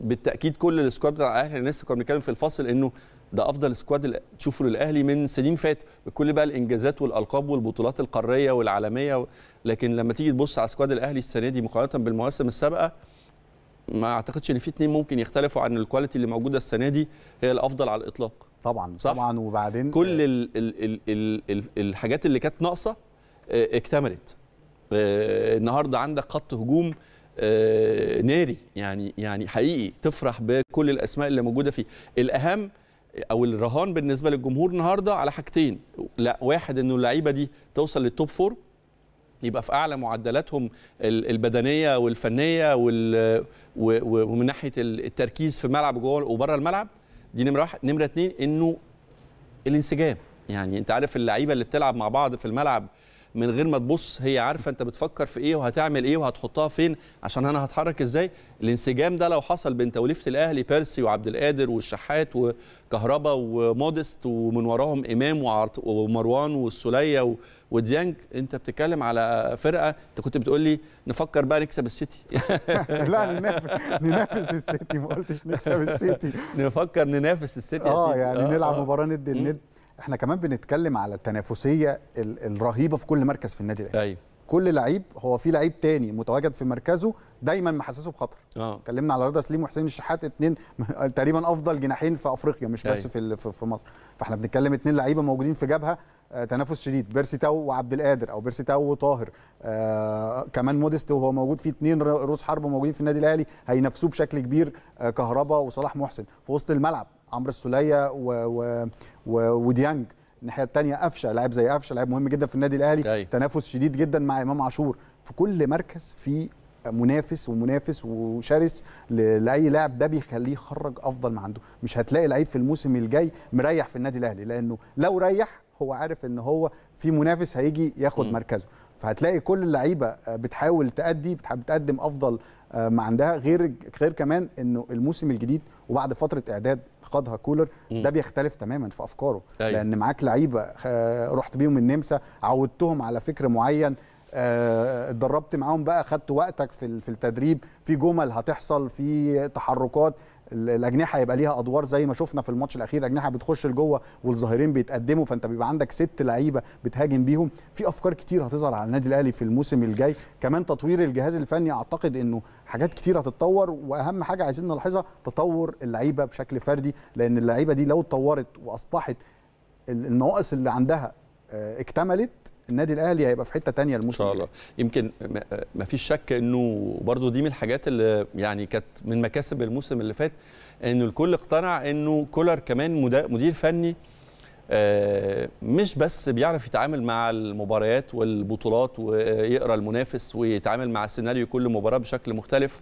A: بالتاكيد كل السكواد بتاع الاهلي الناس لسه كنا بنتكلم في الفصل انه ده افضل سكواد تشوفه للاهلي من سنين فات بكل بقى الانجازات والالقاب والبطولات القاريه والعالميه لكن لما تيجي تبص على سكواد الاهلي السنه دي مقارنه بالمواسم السابقه ما اعتقدش ان في اثنين ممكن يختلفوا عن الكواليتي اللي موجوده السنه دي هي الافضل على الاطلاق طبعا صح؟ طبعا وبعدين كل الـ الـ الـ الـ الـ الحاجات اللي كانت ناقصه آه، اكتملت آه، النهارده عندك خط هجوم آه، ناري يعني يعني حقيقي تفرح بكل الاسماء اللي موجوده فيه الاهم او الرهان بالنسبه للجمهور النهارده على حاجتين لا واحد انه اللعيبه دي توصل للتوب فور يبقى في اعلى معدلاتهم البدنيه والفنيه وال... ومن ناحيه التركيز في الملعب جوه وبره الملعب دي نمره واحد نمره اثنين انه الانسجام يعني انت عارف اللعيبه اللي بتلعب مع بعض في الملعب من غير ما تبص هي عارفه انت بتفكر في ايه وهتعمل ايه وهتحطها فين عشان انا هتحرك ازاي الانسجام ده لو حصل بين توليفه الاهلي بيرسي وعبد القادر والشحات وكهربا ومودست ومن وراهم امام ومروان والسوليه وديانج انت بتتكلم على فرقه انت كنت بتقول لي نفكر بقى نكسب السيتي
D: لا ننافس ننافس السيتي ما قلتش نكسب السيتي
A: نفكر ننافس السيتي اه
D: يعني آه، نلعب آه. مباراه ند الند احنا كمان بنتكلم على التنافسيه الرهيبه في كل مركز في النادي الاهلي ايوه كل لعيب هو في لعيب تاني متواجد في مركزه دايما محسسه بخطر اه اتكلمنا على رضا سليم وحسين الشحات اتنين تقريبا افضل جناحين في افريقيا مش بس أي. أيوه. في في مصر فاحنا بنتكلم اتنين لعيبه موجودين في جبهه آه، تنافس شديد بيرسي تاو وعبد القادر او بيرسي تاو وطاهر آه، كمان موديست وهو موجود في اثنين روس حرب موجودين في النادي الاهلي هينافسوه بشكل كبير آه، كهربا وصلاح محسن في وسط الملعب عمرو السوليه و... و... و... وديانج الناحيه الثانيه قفشه لاعب زي قفشه لاعب مهم جدا في النادي الاهلي جاي. أيوة. تنافس شديد جدا مع امام عاشور في كل مركز في منافس ومنافس وشرس لاي لاعب ده بيخليه يخرج افضل ما عنده مش هتلاقي لعيب في الموسم الجاي مريح في النادي الاهلي لانه لو ريح هو عارف ان هو في منافس هيجي ياخد مركزه فهتلاقي كل اللعيبه آه، بتحاول تأدي بتقدم افضل آه، ما عندها غير غير كمان انه الموسم الجديد وبعد فتره اعداد قادها كولر ده بيختلف تماما في افكاره أيوة. لان معاك لعيبه رحت بيهم النمسا عودتهم على فكر معين آه، اتدربت معاهم بقى خدت وقتك في التدريب في جمل هتحصل في تحركات الاجنحه يبقى ليها ادوار زي ما شفنا في الماتش الاخير الاجنحه بتخش لجوه والظاهرين بيتقدموا فانت بيبقى عندك ست لعيبه بتهاجم بيهم في افكار كتير هتظهر على النادي الاهلي في الموسم الجاي كمان تطوير الجهاز الفني اعتقد انه حاجات كتير هتتطور واهم حاجه عايزين نلاحظها تطور اللعيبه بشكل فردي لان اللعيبه دي لو اتطورت واصبحت النواقص اللي عندها آه، اكتملت النادي الاهلي
A: هيبقى في حته تانية الموسم ان شاء الله يمكن ما فيش شك انه برضو دي من الحاجات اللي يعني كانت من مكاسب الموسم اللي فات انه الكل اقتنع انه كولر كمان مدير فني آه، مش بس بيعرف يتعامل مع المباريات والبطولات ويقرا المنافس ويتعامل مع السيناريو كل مباراه بشكل مختلف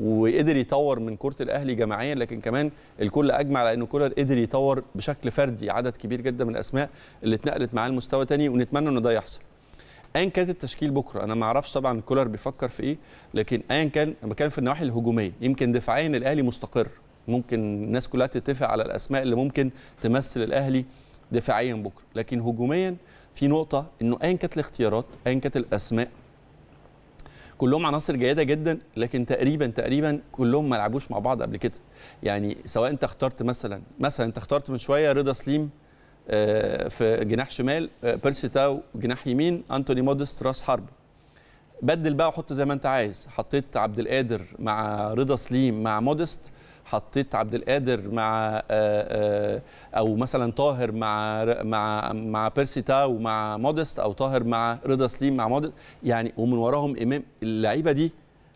A: وقدر يطور من كره الاهلي جماعيا لكن كمان الكل اجمع على ان كولر قدر يطور بشكل فردي عدد كبير جدا من الاسماء اللي اتنقلت معاه لمستوى تاني ونتمنى ان ده يحصل ايا كانت التشكيل بكره انا ما اعرفش طبعا كولر بيفكر في ايه لكن ايا كان انا بتكلم في النواحي الهجوميه يمكن دفاعيا الاهلي مستقر ممكن الناس كلها تتفق على الاسماء اللي ممكن تمثل الاهلي دفاعيا بكره لكن هجوميا في نقطه انه ايا كانت الاختيارات ايا كانت الاسماء كلهم عناصر جيده جدا لكن تقريبا تقريبا كلهم ما لعبوش مع بعض قبل كده يعني سواء انت اخترت مثلا مثلا انت اخترت من شويه رضا سليم آه، في جناح شمال آه، بيرسي تاو جناح يمين انتوني مودست راس حرب بدل بقى وحط زي ما انت عايز حطيت عبد القادر مع رضا سليم مع مودست حطيت عبد القادر مع آه، آه، او مثلا طاهر مع مع مع بيرسي تاو مع مودست او طاهر مع رضا سليم مع مودست يعني ومن وراهم امام اللعيبه دي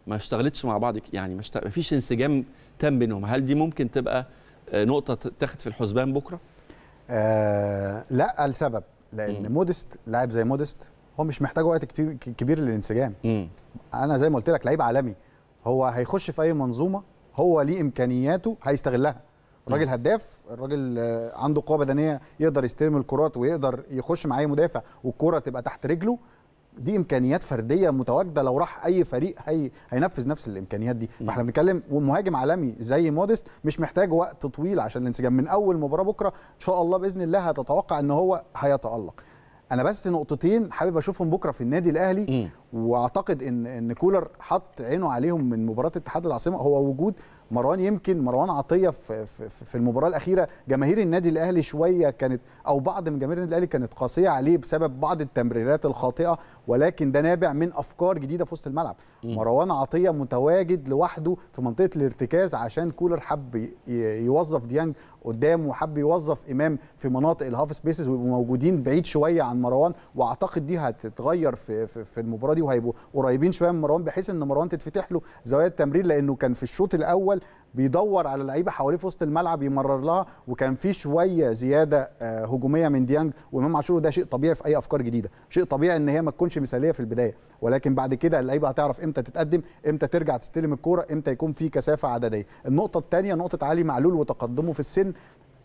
A: ما اشتغلتش مع بعض يعني ما فيش انسجام تام بينهم هل دي ممكن تبقى آه، نقطه تاخد في الحسبان بكره
D: آه لا لسبب لان مم. مودست لاعب زي مودست هو مش محتاج وقت كتير كبير للانسجام مم. انا زي ما قلت لك لعيب عالمي هو هيخش في اي منظومه هو ليه امكانياته هيستغلها الراجل هداف الراجل آه، عنده قوه بدنيه يقدر يستلم الكرات ويقدر يخش مع اي مدافع والكره تبقى تحت رجله دي امكانيات فرديه متواجده لو راح اي فريق هي هينفذ نفس الامكانيات دي فاحنا بنتكلم ومهاجم عالمي زي موديست مش محتاج وقت طويل عشان الانسجام من اول مباراه بكره ان شاء الله باذن الله هتتوقع ان هو هيتالق انا بس نقطتين حابب اشوفهم بكره في النادي الاهلي واعتقد ان ان كولر حط عينه عليهم من مباراه اتحاد العاصمه هو وجود مروان يمكن مروان عطيه في, في, في المباراه الاخيره جماهير النادي الاهلي شويه كانت او بعض من جماهير النادي الاهلي كانت قاسيه عليه بسبب بعض التمريرات الخاطئه ولكن ده نابع من افكار جديده في وسط الملعب مروان عطيه متواجد لوحده في منطقه الارتكاز عشان كولر حب يوظف ديانج قدام وحب يوظف امام في مناطق الهاف سبيسز ويبقوا موجودين بعيد شويه عن مروان واعتقد دي هتتغير في في, في المباراه دي وهيبقوا قريبين شويه من مروان بحيث ان مروان تتفتح له زوايا التمرير لانه كان في الشوط الاول الاول بيدور على لعيبه حواليه في وسط الملعب يمرر لها وكان في شويه زياده آه، هجوميه من ديانج وامام عاشور وده شيء طبيعي في اي افكار جديده شيء طبيعي ان هي ما تكونش مثاليه في البدايه ولكن بعد كده اللعيبه هتعرف امتى تتقدم امتى ترجع تستلم الكوره امتى يكون في كثافه عدديه النقطه الثانيه نقطه علي معلول وتقدمه في السن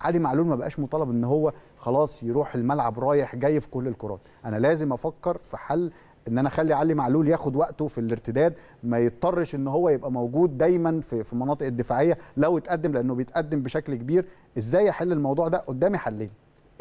D: علي معلول ما بقاش مطالب ان هو خلاص يروح الملعب رايح جاي في كل الكرات انا لازم افكر في حل ان انا اخلي علي معلول ياخد وقته في الارتداد ما يضطرش ان هو يبقى موجود دايما في في المناطق الدفاعيه لو اتقدم لانه بيتقدم بشكل كبير ازاي احل الموضوع ده قدامي حلين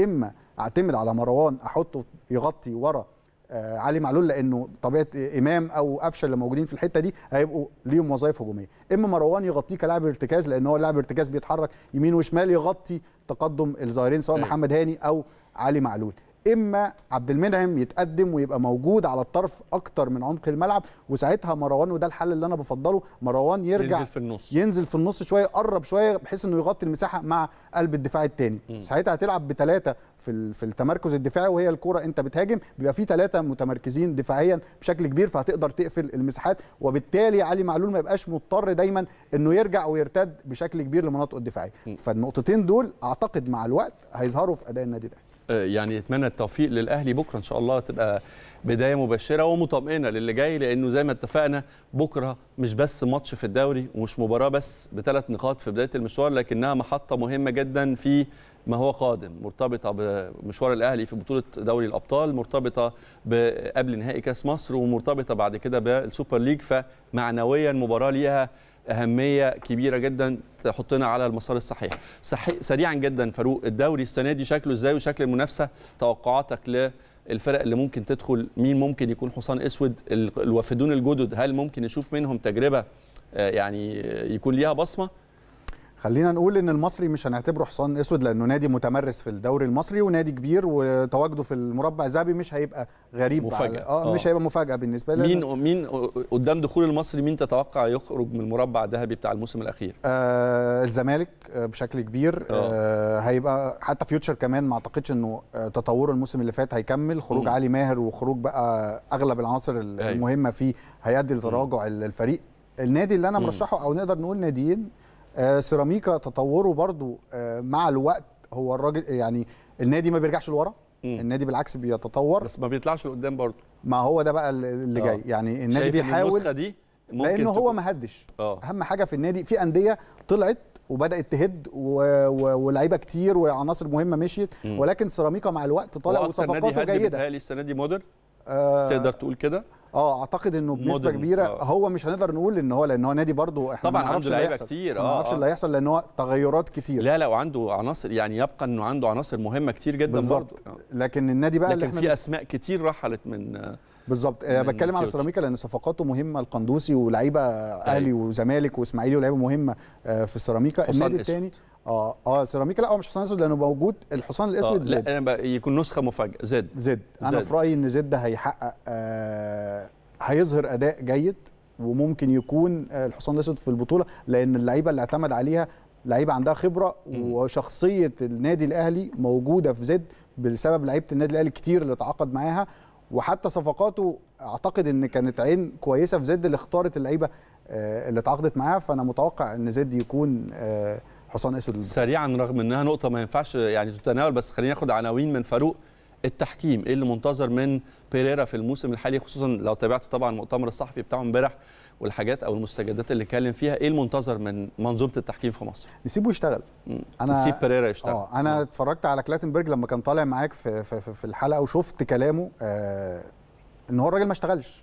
D: اما اعتمد على مروان احطه يغطي ورا آه علي معلول لانه طبيعه امام او قفشه اللي موجودين في الحته دي هيبقوا ليهم وظائف هجوميه اما مروان يغطيه كلاعب ارتكاز لان هو لاعب ارتكاز بيتحرك يمين وشمال يغطي تقدم الظاهرين سواء أيوه. محمد هاني او علي معلول اما عبد المنعم يتقدم ويبقى موجود على الطرف اكتر من عمق الملعب وساعتها مروان وده الحل اللي انا بفضله مروان يرجع ينزل في النص ينزل في النص شويه يقرب شويه بحيث انه يغطي المساحه مع قلب الدفاع الثاني ساعتها هتلعب بثلاثه في في التمركز الدفاعي وهي الكوره انت بتهاجم بيبقى في ثلاثه متمركزين دفاعيا بشكل كبير فهتقدر تقفل المساحات وبالتالي علي معلول ما يبقاش مضطر دايما انه يرجع ويرتد بشكل كبير لمناطقه الدفاعيه فالنقطتين دول اعتقد مع الوقت هيظهروا في اداء النادي ده
A: آه، يعني اتمنى التوفيق للاهلي بكره ان شاء الله تبقى بدايه مبشره ومطمئنه للي جاي لانه زي ما اتفقنا بكره مش بس ماتش في الدوري ومش مباراه بس بثلاث نقاط في بدايه المشوار لكنها محطه مهمه جدا في ما هو قادم مرتبطه بمشوار الاهلي في بطوله دوري الابطال مرتبطه بقبل نهائي كاس مصر ومرتبطه بعد كده بالسوبر ليج فمعنويا مباراه ليها اهميه كبيره جدا تحطنا على المسار الصحيح صحي سريعا جدا فاروق الدوري السنه دي شكله ازاي وشكل المنافسه توقعاتك للفرق اللي ممكن تدخل مين ممكن يكون حصان اسود الوافدون الجدد هل ممكن نشوف منهم تجربه آه، يعني يكون ليها بصمه
D: خلينا نقول ان المصري مش هنعتبره حصان اسود لانه نادي متمرس في الدوري المصري ونادي كبير وتواجده في المربع الذهبي مش هيبقى غريب مفاجأة آه, اه مش هيبقى مفاجاه بالنسبه لنا مين
A: مين قدام دخول المصري مين تتوقع يخرج من المربع الذهبي بتاع الموسم الاخير؟
D: آه الزمالك آه، بشكل كبير آه, آه، هيبقى حتى فيوتشر كمان ما اعتقدش انه آه، تطوره الموسم اللي فات هيكمل خروج م. علي ماهر وخروج بقى اغلب العناصر أيوة. المهمه فيه هيؤدي لتراجع الفريق النادي اللي انا مرشحه او نقدر نقول ناديين آه، سيراميكا تطوره برضو آه، مع الوقت هو الراجل يعني النادي ما بيرجعش لورا النادي بالعكس بيتطور
A: بس ما بيطلعش لقدام برضه
D: ما هو ده بقى اللي آه. جاي يعني النادي بيحاول النسخه
A: دي ممكن لانه تكون. هو ما هدش اهم
D: حاجه في النادي في انديه طلعت وبدات تهد ولاعيبه كتير وعناصر مهمه مشيت ولكن سيراميكا مع الوقت طالع وصفقاته جيده اكتر نادي هد
A: السنه دي مودر آه تقدر تقول كده
D: اه اعتقد انه بنسبه كبيره أوه. هو مش هنقدر نقول ان هو لان هو نادي برضه احنا طبعا عنده لعيبه كتير اه ما نعرفش آه. اللي هيحصل لان هو تغيرات كتير لا لا
A: وعنده عناصر يعني يبقى انه عنده عناصر مهمه كتير جدا بالظبط آه. لكن النادي بقى لكن في اسماء كتير رحلت من آه،
D: بالظبط بتكلم على سيراميكا لان صفقاته مهمه القندوسي ولاعيبه طيب. اهلي وزمالك واسماعيلي ولاعيبه مهمه في سيراميكا النادي الثاني اه اه سيراميكا لا هو مش حصان اسود لانه موجود
A: الحصان الاسود اه، زد لا انا يكون نسخه مفاجاه زد زد انا في رايي
D: ان زد هيحقق آه هيظهر اداء جيد وممكن يكون آه، الحصان الاسود في البطوله لان اللعيبه اللي اعتمد عليها لعيبه عندها خبره وشخصيه النادي الاهلي موجوده في زد بسبب لعيبه النادي الاهلي كتير اللي تعاقد معاها وحتى صفقاته اعتقد ان كانت عين كويسه في زد اللي اختارت اللعيبه آه، اللي تعاقدت معاها فانا متوقع ان زد يكون آه
A: حصان اسد سريعا رغم انها نقطه ما ينفعش يعني تتناول بس خلينا ناخد عناوين من فاروق التحكيم ايه اللي منتظر من بيريرا في الموسم الحالي خصوصا لو تابعت طبعا المؤتمر الصحفي بتاعه امبارح والحاجات او المستجدات اللي اتكلم فيها ايه المنتظر من منظومه التحكيم في مصر نسيبه يشتغل انا نسيب بيريرا يشتغل اه
D: انا اتفرجت على كلاتنبرج لما كان طالع معاك في, في, في الحلقه وشفت كلامه آه ان هو الراجل ما اشتغلش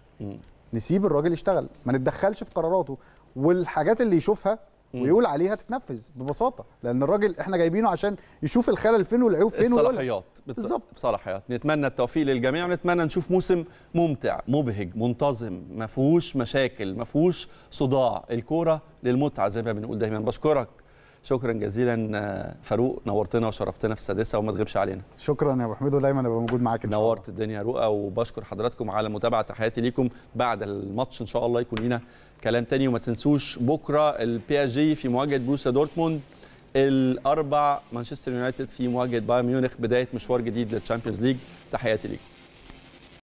D: نسيب الراجل يشتغل ما نتدخلش في قراراته والحاجات اللي يشوفها ويقول عليها تتنفذ ببساطه لان الراجل احنا جايبينه عشان يشوف الخلل فين والعيوب فين الصلاحيات
A: بالظبط صلاحيات نتمنى التوفيق للجميع ونتمنى نشوف موسم ممتع مبهج منتظم ما فيهوش مشاكل ما فيهوش صداع الكوره للمتعه زي ما بنقول دايما بشكرك شكرا جزيلا آه، فاروق نورتنا وشرفتنا في السادسه وما تغيبش علينا شكرا يا ابو حميد ودايما ابقى موجود معاك ان شاء الله نورت الدنيا رؤى وبشكر حضراتكم على متابعه تحياتي ليكم بعد الماتش ان شاء الله يكون لينا كلام تاني وما تنسوش بكره البي اس جي في مواجهه بروسيا دورتموند الاربع مانشستر يونايتد في مواجهه بايرن ميونخ بدايه مشوار جديد للتشامبيونز ليج تحياتي ليكم